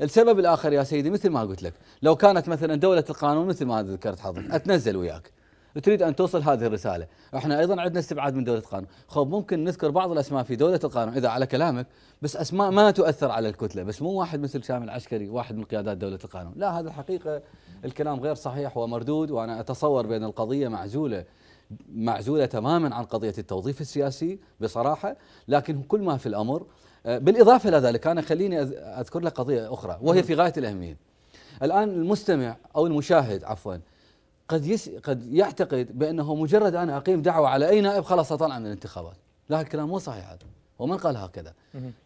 السبب الاخر يا سيدي مثل ما قلت لك لو كانت مثلا دوله القانون مثل ما ذكرت حضرتك اتنزل وياك تريد ان توصل هذه الرساله، احنا ايضا عندنا استبعاد من دوله القانون، خب ممكن نذكر بعض الاسماء في دوله القانون اذا على كلامك بس اسماء ما تؤثر على الكتله، بس مو واحد مثل شامل العسكري واحد من قيادات دوله القانون، لا هذا الحقيقه الكلام غير صحيح ومردود وانا اتصور بان القضيه معزوله معزوله تماما عن قضيه التوظيف السياسي بصراحه، لكن كل ما في الامر آه، بالاضافه الى ذلك انا خليني اذكر لك قضيه اخرى وهي نعم. في غايه الاهميه. الان المستمع او المشاهد عفوا قد يس قد يعتقد بانه مجرد انا اقيم دعوه على اي نائب خلاص اطلع من الانتخابات لا الكلام مو صحيح هذا ومن قال هكذا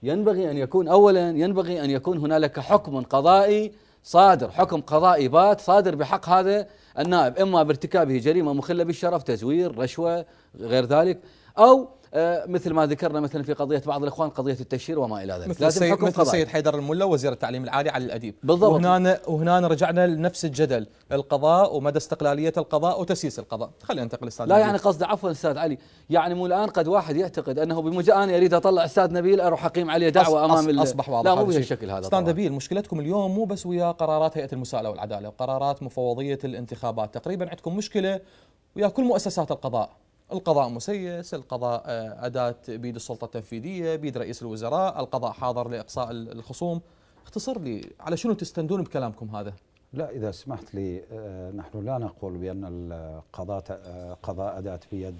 ينبغي ان يكون اولا ينبغي ان يكون هنالك حكم قضائي صادر حكم قضائي بات صادر بحق هذا النائب اما بارتكابه جريمه مخله بالشرف تزوير رشوه غير ذلك او آه، مثل ما ذكرنا مثلا في قضيه بعض الاخوان قضيه التشهير وما الى ذلك مثل السيد مثل السيد حيدر الملا وزير التعليم العالي على الاديب بالضبط وهنا وهنا رجعنا لنفس الجدل القضاء ومدى استقلاليه القضاء وتسييس القضاء خلينا ننتقل استاذ لا يعني قصد عفوا استاذ علي يعني مو الان قد واحد يعتقد انه بمجرد انا اريد اطلع استاذ نبيل اروح اقيم عليه دعوه أص امام اصبح واضح لا مو بهالشكل هذا استاذ نبيل مشكلتكم اليوم مو بس ويا قرارات هيئه المساءله والعداله وقرارات مفوضيه الانتخابات تقريبا عندكم مشكله ويا كل مؤسسات القضاء القضاء مسيس القضاء آه، أداة بيد السلطة التنفيذية بيد رئيس الوزراء القضاء حاضر لإقصاء الخصوم اختصر لي على شنو تستندون بكلامكم هذا لا إذا سمحت لي آه، نحن لا نقول بأن القضاء آه، قضاء أداة بيد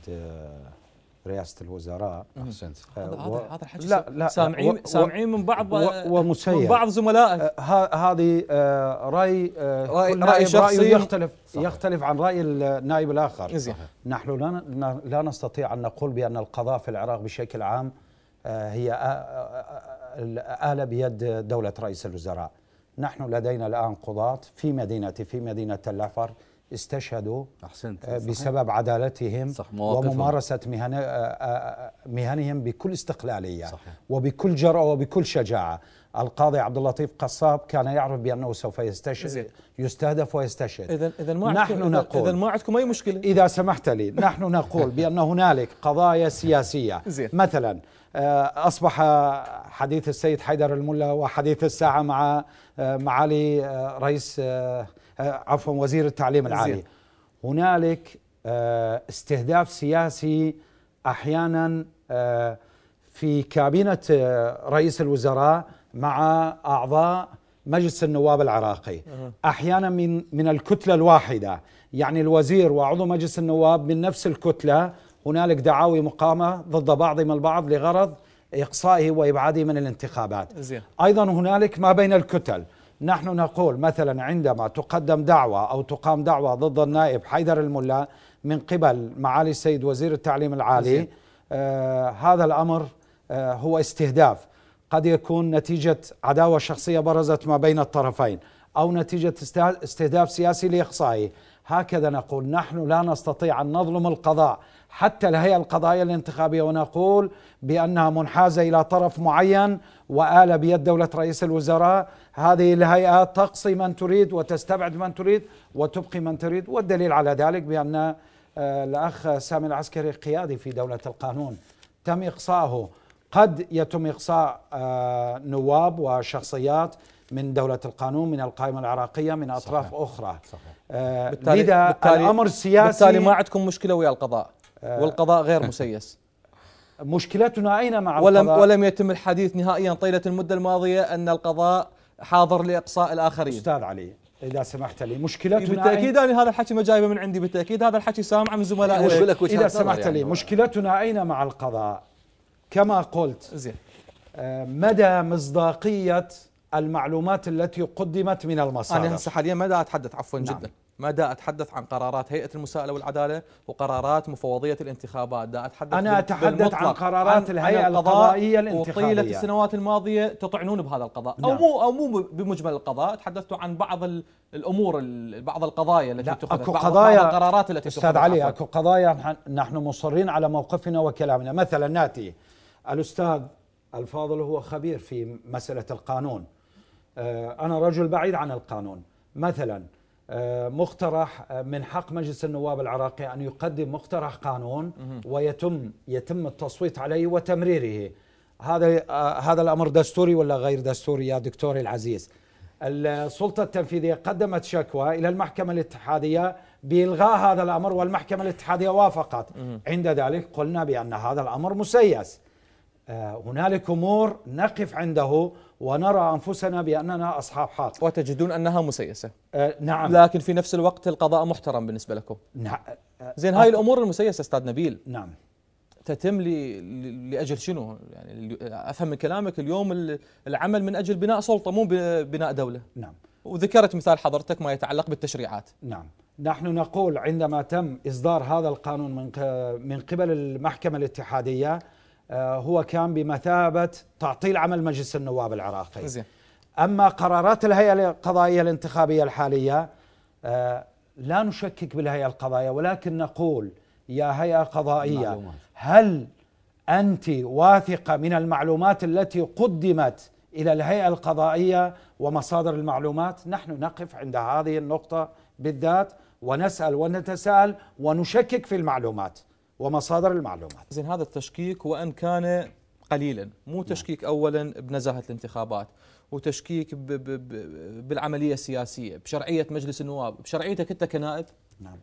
رئاسه الوزراء احسنت هذا هذا الحكي آه، لا لا سامعين سامعين من بعض ومسير من بعض زملائك آه، هذه آه، راي راي, رأي شخصي يختلف صحيح. يختلف عن راي النائب الاخر صحيح. نحن لا لا نستطيع ان نقول بان القضاء في العراق بشكل عام هي آلة بيد دوله رئيس الوزراء نحن لدينا الان قضاة في مدينتي في مدينه الافر استشهدوا أحسنت آه، بسبب صحيح. عدالتهم صح وممارسة مهن آه، آه، مهنهم بكل استقلالية صحيح. وبكل جرأة وبكل شجاعة القاضي عبد اللطيف قصاب كان يعرف بأنه سوف يستشهد يستهدف ويستشهد إذا إذا ما نحن إذن نقول إذا ما عندكم أي مشكلة إذا سمحت لي نحن نقول بأن هنالك قضايا سياسية مثلا أصبح حديث السيد حيدر الملا وحديث الساعة مع معالي رئيس آه، عفوا وزير التعليم العالي هنالك آه، استهداف سياسي احيانا آه، في كابينه رئيس الوزراء مع اعضاء مجلس النواب العراقي احيانا من من الكتله الواحده يعني الوزير وعضو مجلس النواب من نفس الكتله هنالك دعاوي مقامه ضد بعضهم البعض لغرض اقصائه وابعاده من الانتخابات ايضا هنالك ما بين الكتل نحن نقول مثلا عندما تقدم دعوة أو تقام دعوة ضد النائب حيدر الملا من قبل معالي السيد وزير التعليم العالي آه هذا الأمر آه هو استهداف قد يكون نتيجة عداوة شخصية برزت ما بين الطرفين أو نتيجة استهداف سياسي لإقصائه هكذا نقول نحن لا نستطيع أن نظلم القضاء حتى الهيئة القضائية الانتخابية ونقول بأنها منحازة إلى طرف معين وآل بيد دولة رئيس الوزراء هذه الهيئات تقصي من تريد وتستبعد من تريد وتبقي من تريد والدليل على ذلك بأن آه، الأخ سامي العسكري قيادي في دولة القانون تم إقصاؤه قد يتم إقصاء آه، نواب وشخصيات من دولة القانون من القائمة العراقية من أطراف صحيح. أخرى صحيح. آه، بالتالي لذا بالتالي الأمر السياسي بالتالي ما عندكم مشكلة ويا القضاء والقضاء غير مسيس مشكلتنا أين مع ولم القضاء ولم يتم الحديث نهائيا طيلة المدة الماضية أن القضاء حاضر لاقصاء الاخرين استاذ علي اذا سمحت لي مشكلتنا إيه، بالتاكيد انا هذا الحكي ما جايبه من عندي بالتاكيد هذا الحكي سامعه من زملائي اذا سمحت يعني لي مشكلتنا اين مع القضاء كما قلت زين آه، مدى مصداقيه المعلومات التي قدمت من المصادر انا هسه حاليا ما اتحدث عفوا نعم. جدا مدى أتحدث عن قرارات هيئة المساءلة والعدالة وقرارات مفوضية الانتخابات دا أتحدث أنا أتحدث عن قرارات الهيئة عن القضائية الانتخابية وطيلة السنوات الماضية تطعنون بهذا القضاء نعم. أو مو أو مو بمجمل القضاء تحدثت عن بعض الأمور بعض القضايا التي اتخذت أكو قضايا بعض القرارات التي أستاذ علي أكو قضايا نحن مصرين على موقفنا وكلامنا مثلا ناتي الأستاذ الفاضل هو خبير في مسألة القانون آه، أنا رجل بعيد عن القانون مثلا مقترح آه، من حق مجلس النواب العراقي أن يقدم مقترح قانون ويتم يتم التصويت عليه وتمريره هذا آه، هذا الأمر دستوري ولا غير دستوري يا دكتوري العزيز السلطة التنفيذية قدمت شكوى إلى المحكمة الاتحادية بإلغاء هذا الأمر والمحكمة الاتحادية وافقت عند ذلك قلنا بأن هذا الأمر مسيس آه، هنالك امور نقف عنده ونرى انفسنا باننا اصحاب حق وتجدون انها مسيسه آه نعم لكن في نفس الوقت القضاء محترم بالنسبه لكم نعم زين هاي أه. الامور المسيسه استاذ نبيل نعم تتم لاجل شنو؟ يعني افهم من كلامك اليوم العمل من اجل بناء سلطه مو بناء دوله. نعم. وذكرت مثال حضرتك ما يتعلق بالتشريعات. نعم. نحن نقول عندما تم اصدار هذا القانون من من قبل المحكمه الاتحاديه آه، هو كان بمثابة تعطيل عمل مجلس النواب العراقي أما قرارات الهيئة القضائية الانتخابية الحالية آه، لا نشكك بالهيئة القضائية ولكن نقول يا هيئة قضائية هل أنت واثقة من المعلومات التي قدمت إلى الهيئة القضائية ومصادر المعلومات نحن نقف عند هذه النقطة بالذات ونسأل ونتساءل ونشكك في المعلومات ومصادر المعلومات إذن هذا التشكيك وان كان قليلا مو نعم. تشكيك اولا بنزاهه الانتخابات وتشكيك ب ب ب بالعمليه السياسيه بشرعيه مجلس النواب بشرعيتك انت كنائب نعم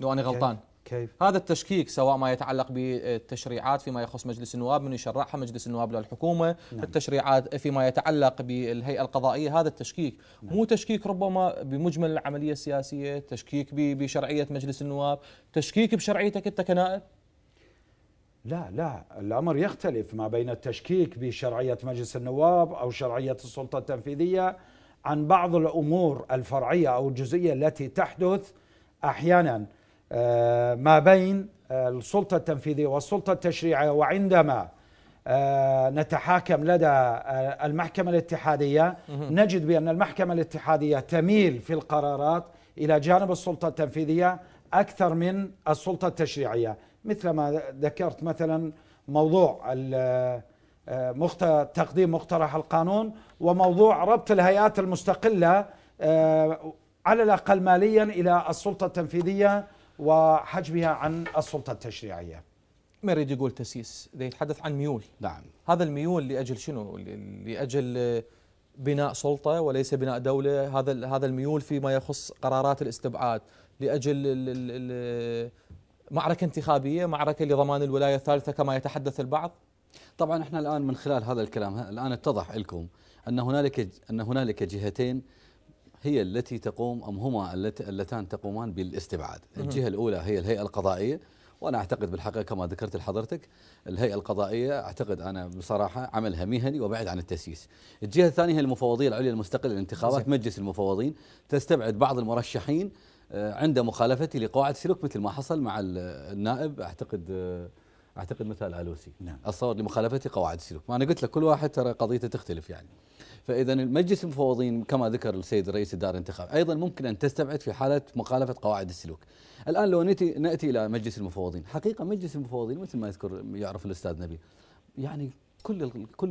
لو انا غلطان كيف؟ هذا التشكيك سواء ما يتعلق بالتشريعات فيما يخص مجلس النواب من يشرعها مجلس النواب للحكومة نعم. التشريعات فيما يتعلق بالهيئة القضائية هذا التشكيك نعم. مو تشكيك ربما بمجمل العملية السياسية تشكيك بشرعية مجلس النواب تشكيك بشرعيتك أنت كنائب لا لا الأمر يختلف ما بين التشكيك بشرعية مجلس النواب أو شرعية السلطة التنفيذية عن بعض الأمور الفرعية أو الجزئية التي تحدث أحياناً آه، ما بين آه، السلطة التنفيذية والسلطة التشريعية وعندما آه، نتحاكم لدى المحكمة الاتحادية نجد بأن المحكمة الاتحادية تميل في القرارات إلى جانب السلطة التنفيذية أكثر من السلطة التشريعية مثل ما ذكرت مثلا موضوع تقديم مقترح القانون وموضوع ربط الهيئات المستقلة على الأقل ماليا إلى السلطة التنفيذية وحجبها عن السلطة التشريعية ما يريد يقول تسييس إذا يتحدث عن ميول نعم هذا الميول لأجل شنو لأجل بناء سلطة وليس بناء دولة هذا هذا الميول فيما يخص قرارات الاستبعاد لأجل معركة انتخابية معركة لضمان الولاية الثالثة كما يتحدث البعض طبعا احنا الآن من خلال هذا الكلام الآن اتضح لكم أن هنالك أن هنالك جهتين هي التي تقوم أم هما اللتان تقومان بالاستبعاد الجهة الأولى هي الهيئة القضائية وأنا أعتقد بالحقيقة كما ذكرت لحضرتك الهيئة القضائية أعتقد أنا بصراحة عملها مهني وبعد عن التسييس الجهة الثانية هي المفوضية العليا المستقلة للانتخابات مجلس المفوضين تستبعد بعض المرشحين آه، عند مخالفته لقواعد سلوك مثل ما حصل مع النائب أعتقد آه، اعتقد مثال علوسي نعم. الصور لمخالفتي قواعد السلوك ما انا قلت لك كل واحد ترى قضيته تختلف يعني فاذا المجلس المفوضين كما ذكر السيد رئيس الدار الانتخاب ايضا ممكن ان تستبعد في حاله مخالفه قواعد السلوك الان لو نأتي, ناتي الى مجلس المفوضين حقيقه مجلس المفوضين مثل ما يذكر يعرف الاستاذ نبيل يعني كل كل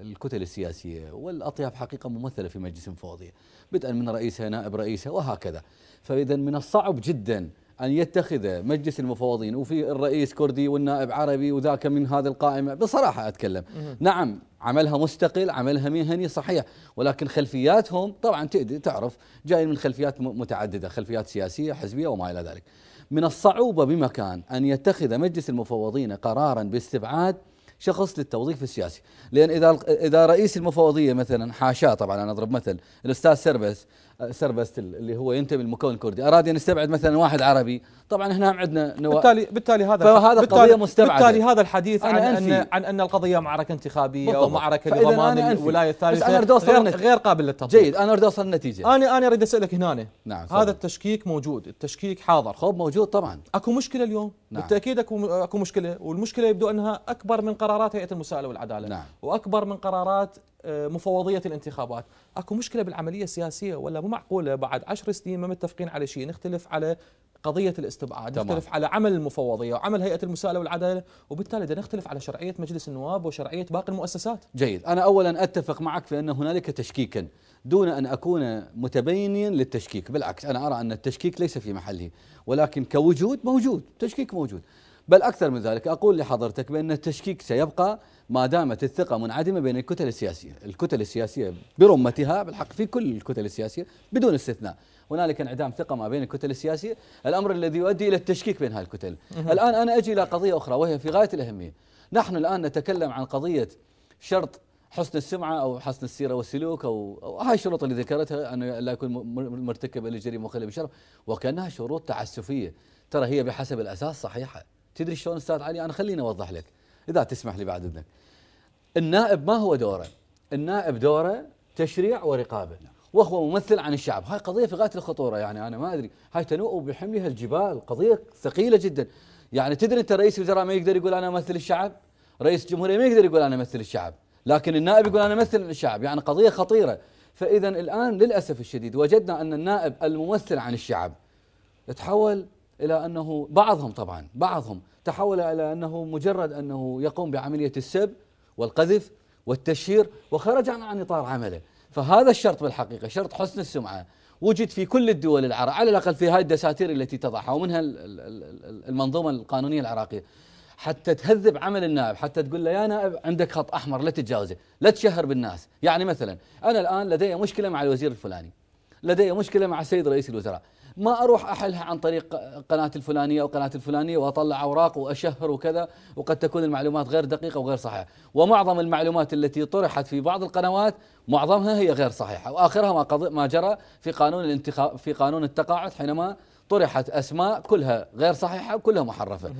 الكتل السياسيه والاطياف حقيقه ممثله في مجلس المفوضيه بدءا من رئيسها نائب رئيسها وهكذا فاذا من الصعب جدا أن يتخذ مجلس المفوضين وفي الرئيس كردي والنائب عربي وذاك من هذه القائمة بصراحة أتكلم نعم عملها مستقل عملها مهني صحيح ولكن خلفياتهم طبعا تعرف جاي من خلفيات متعدده خلفيات سياسيه حزبيه وما الى ذلك من الصعوبه بمكان ان يتخذ مجلس المفوضين قرارا باستبعاد شخص للتوظيف السياسي لان اذا اذا رئيس المفوضيه مثلا حاشاه طبعا انا اضرب مثل الاستاذ سيربس سربستل اللي هو ينتمي للمكون الكردي اراد ان يستبعد مثلا واحد عربي طبعا هنا عندنا نوا... بالتالي بالتالي هذا فهذا بالتالي قضيه مستبعده بالتالي هذا الحديث عن أنفي. ان عن ان القضيه معركه انتخابيه بالضبط. ومعركه لضمان الولايه الثالثه أنا غير, غير قابل للتطبيق جيد انا اريد اوصل النتيجه انا انا اريد اسالك هنا نعم هذا التشكيك موجود التشكيك حاضر خوب موجود طبعا اكو مشكله اليوم نعم. بالتاكيد اكو اكو مشكله والمشكله يبدو انها اكبر من قرارات هيئه المساءله والعداله نعم. واكبر من قرارات آه، مفوضيه الانتخابات، اكو مشكله بالعمليه السياسيه ولا مو معقوله بعد عشر سنين ما متفقين على شيء نختلف على قضية الاستبعاد تمام. نختلف على عمل المفوضية وعمل هيئة المساءلة والعدالة وبالتالي بدنا نختلف على شرعية مجلس النواب وشرعية باقي المؤسسات جيد أنا أولا أتفق معك في أن هنالك تشكيكا دون أن أكون متبينيا للتشكيك بالعكس أنا أرى أن التشكيك ليس في محله ولكن كوجود موجود تشكيك موجود بل أكثر من ذلك أقول لحضرتك بأن التشكيك سيبقى ما دامت الثقة منعدمة بين الكتل السياسية الكتل السياسية برمتها بالحق في كل الكتل السياسية بدون استثناء هنالك انعدام ثقة ما بين الكتل السياسية الأمر الذي يؤدي إلى التشكيك بين هذه الكتل الآن أنا أجي إلى قضية أخرى وهي في غاية الأهمية نحن الآن نتكلم عن قضية شرط حسن السمعة أو حسن السيرة والسلوك أو, أو هاي الشروط اللي ذكرتها أن لا يكون مرتكب للجريمة مخالف بشرف وكأنها شروط تعسفية ترى هي بحسب الأساس صحيحة تدري شلون استاذ علي انا خليني اوضح لك اذا تسمح لي بعد اذنك النائب ما هو دوره النائب دوره تشريع ورقابه وهو ممثل عن الشعب هاي قضيه في غايه الخطوره يعني انا ما ادري هاي تنوء بحملها الجبال قضيه ثقيله جدا يعني تدري انت رئيس الوزراء ما يقدر يقول انا امثل الشعب رئيس الجمهوريه ما يقدر يقول انا امثل الشعب لكن النائب يقول انا امثل الشعب يعني قضيه خطيره فاذا الان للاسف الشديد وجدنا ان النائب الممثل عن الشعب تحول إلى أنه بعضهم طبعا بعضهم تحول إلى أنه مجرد أنه يقوم بعملية السب والقذف والتشهير وخرج عن إطار عمله فهذا الشرط بالحقيقة شرط حسن السمعة وجد في كل الدول العربية على الأقل في هذه الدساتير التي تضعها ومنها المنظومة القانونية العراقية حتى تهذب عمل النائب حتى تقول له يا نائب عندك خط أحمر لا تتجاوزه لا تشهر بالناس يعني مثلا أنا الآن لدي مشكلة مع الوزير الفلاني لدي مشكلة مع السيد رئيس الوزراء ما اروح احلها عن طريق قناه الفلانيه وقناه الفلانيه واطلع اوراق واشهر وكذا وقد تكون المعلومات غير دقيقه وغير صحيحه ومعظم المعلومات التي طرحت في بعض القنوات معظمها هي غير صحيحه واخرها ما ما جرى في قانون الانتخاب في قانون التقاعد حينما طرحت اسماء كلها غير صحيحه وكلها محرفه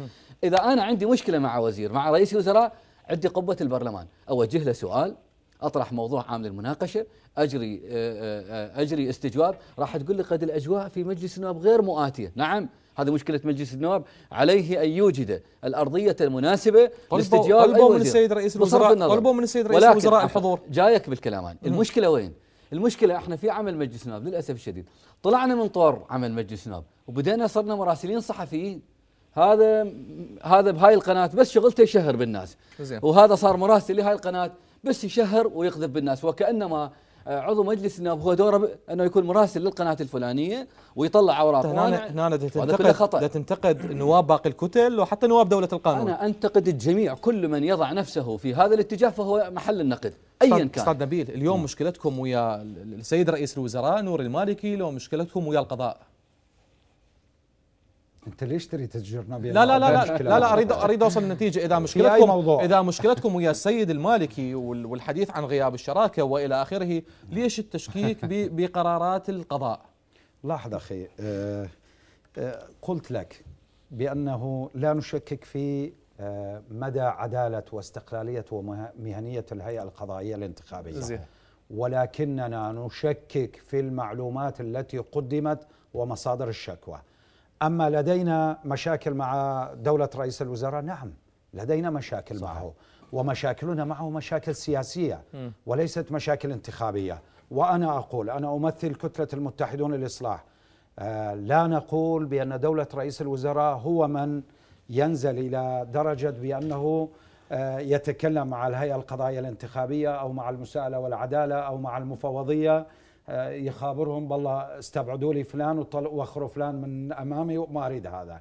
اذا انا عندي مشكله مع وزير مع رئيس وزراء عندي قبه البرلمان اوجه له سؤال اطرح موضوع عام للمناقشه اجري آه، آه، آه، اجري استجواب راح تقول لي قد الاجواء في مجلس النواب غير مؤاتيه نعم هذه مشكلة مجلس النواب عليه أن يوجد الأرضية المناسبة لاستجواب طلبوا من السيد رئيس الوزراء طلبوا من السيد رئيس الوزراء الحضور جايك بالكلام المشكلة وين؟ المشكلة احنا في عمل مجلس النواب للأسف الشديد طلعنا من طور عمل مجلس النواب وبدينا صرنا مراسلين صحفيين هذا هذا بهاي القناة بس شغلته يشهر بالناس زين. وهذا صار مراسل لهاي القناة بس يشهر ويقذف بالناس وكانما آه، عضو مجلس النواب هو دوره انه يكون مراسل للقناه الفلانيه ويطلع اوراق هنا هنا تنتقد خطأ. تنتقد نواب باقي الكتل وحتى نواب دوله القانون انا انتقد الجميع كل من يضع نفسه في هذا الاتجاه فهو محل النقد ايا كان استاذ نبيل اليوم مشكلتكم ويا السيد رئيس الوزراء نور المالكي لو مشكلتكم ويا القضاء انت ليش تريد تجرنا لا لا لا لا, لا لا اريد اريد اوصل للنتيجه اذا مشكلتكم موضوع. اذا مشكلتكم ويا السيد المالكي والحديث عن غياب الشراكه والى اخره ليش التشكيك بقرارات القضاء لاحظ اخي آه، آه، قلت لك بانه لا نشكك في آه، مدى عداله واستقلاليه ومهنيه الهيئه القضائيه الانتخابيه زي. ولكننا نشكك في المعلومات التي قدمت ومصادر الشكوى أما لدينا مشاكل مع دولة رئيس الوزراء نعم لدينا مشاكل صحيح. معه ومشاكلنا معه مشاكل سياسية م. وليست مشاكل انتخابية وأنا أقول أنا أمثل كتلة المتحدون للإصلاح آه لا نقول بأن دولة رئيس الوزراء هو من ينزل إلى درجة بأنه آه يتكلم مع الهيئة القضائية الانتخابية أو مع المساءلة والعدالة أو مع المفوضية آه، يخابرهم بالله استبعدوا لي فلان واخروا فلان من امامي وما اريد هذا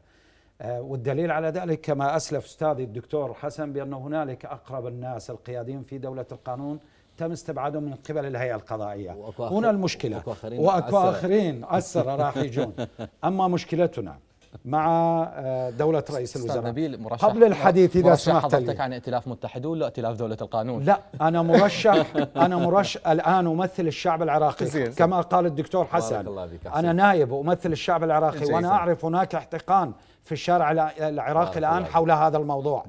آه، والدليل على ذلك كما اسلف استاذي الدكتور حسن بان هنالك اقرب الناس القياديين في دوله القانون تم استبعادهم من قبل الهيئه القضائيه هنا المشكله واكو اخرين, وأكو آخرين راح يجون اما مشكلتنا مع آه، دولة رئيس الوزراء نبيل مرشح قبل الحديث إذا سمحت حضرتك لي. عن ائتلاف متحدون ولا ائتلاف دولة القانون لا أنا مرشح أنا مرشح الآن أمثل الشعب العراقي كما قال الدكتور حسن أنا نائب وأمثل الشعب العراقي وأنا أعرف هناك احتقان في الشارع العراقي الآن حول هذا الموضوع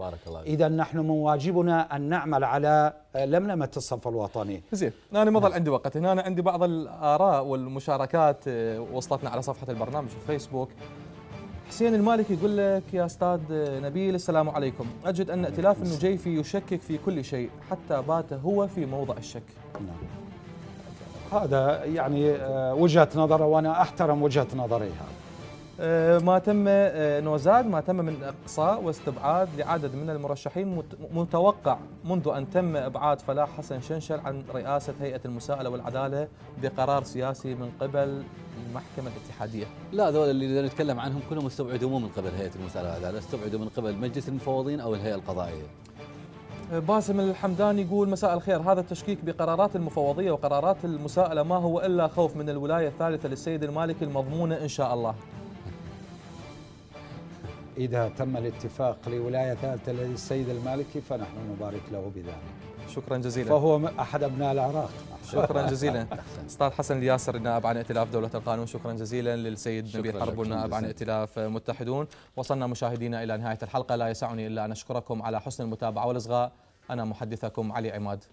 إذا نحن من واجبنا أن نعمل على آه، لملمة الصف الوطني زين أنا ما ظل عندي وقت هنا أنا عندي بعض الآراء والمشاركات آه، وصلتنا على صفحة البرنامج في الفيسبوك حسين المالك يقول لك يا استاذ نبيل السلام عليكم اجد ان ائتلاف النجيفي يشكك في كل شيء حتى بات هو في موضع الشك نعم. هذا يعني آه، وجهه نظره وانا احترم وجهه هذا ما تم آه، نوزاد ما تم من اقصاء واستبعاد لعدد من المرشحين متوقع منذ ان تم ابعاد فلاح حسن شنشل عن رئاسه هيئه المساءله والعداله بقرار سياسي من قبل المحكمه الاتحاديه. لا هذول اللي نتكلم عنهم كلهم استبعدوا مو من قبل هيئه المساءله والعداله، استبعدوا من قبل مجلس المفوضين او الهيئه القضائيه. آه، باسم الحمدان يقول مساء الخير هذا التشكيك بقرارات المفوضية وقرارات المساءلة ما هو إلا خوف من الولاية الثالثة للسيد المالكي المضمونة إن شاء الله إذا تم الاتفاق لولاية ثالثة للسيد المالكي فنحن نبارك له بذلك شكرا جزيلا فهو أحد أبناء العراق شكرا جزيلا استاذ حسن الياسر النائب عن ائتلاف دوله القانون شكرا جزيلا للسيد نبيل حرب النائب عن ائتلاف متحدون وصلنا مشاهدينا الى نهايه الحلقه لا يسعني الا ان اشكركم على حسن المتابعه والاصغاء انا محدثكم علي عماد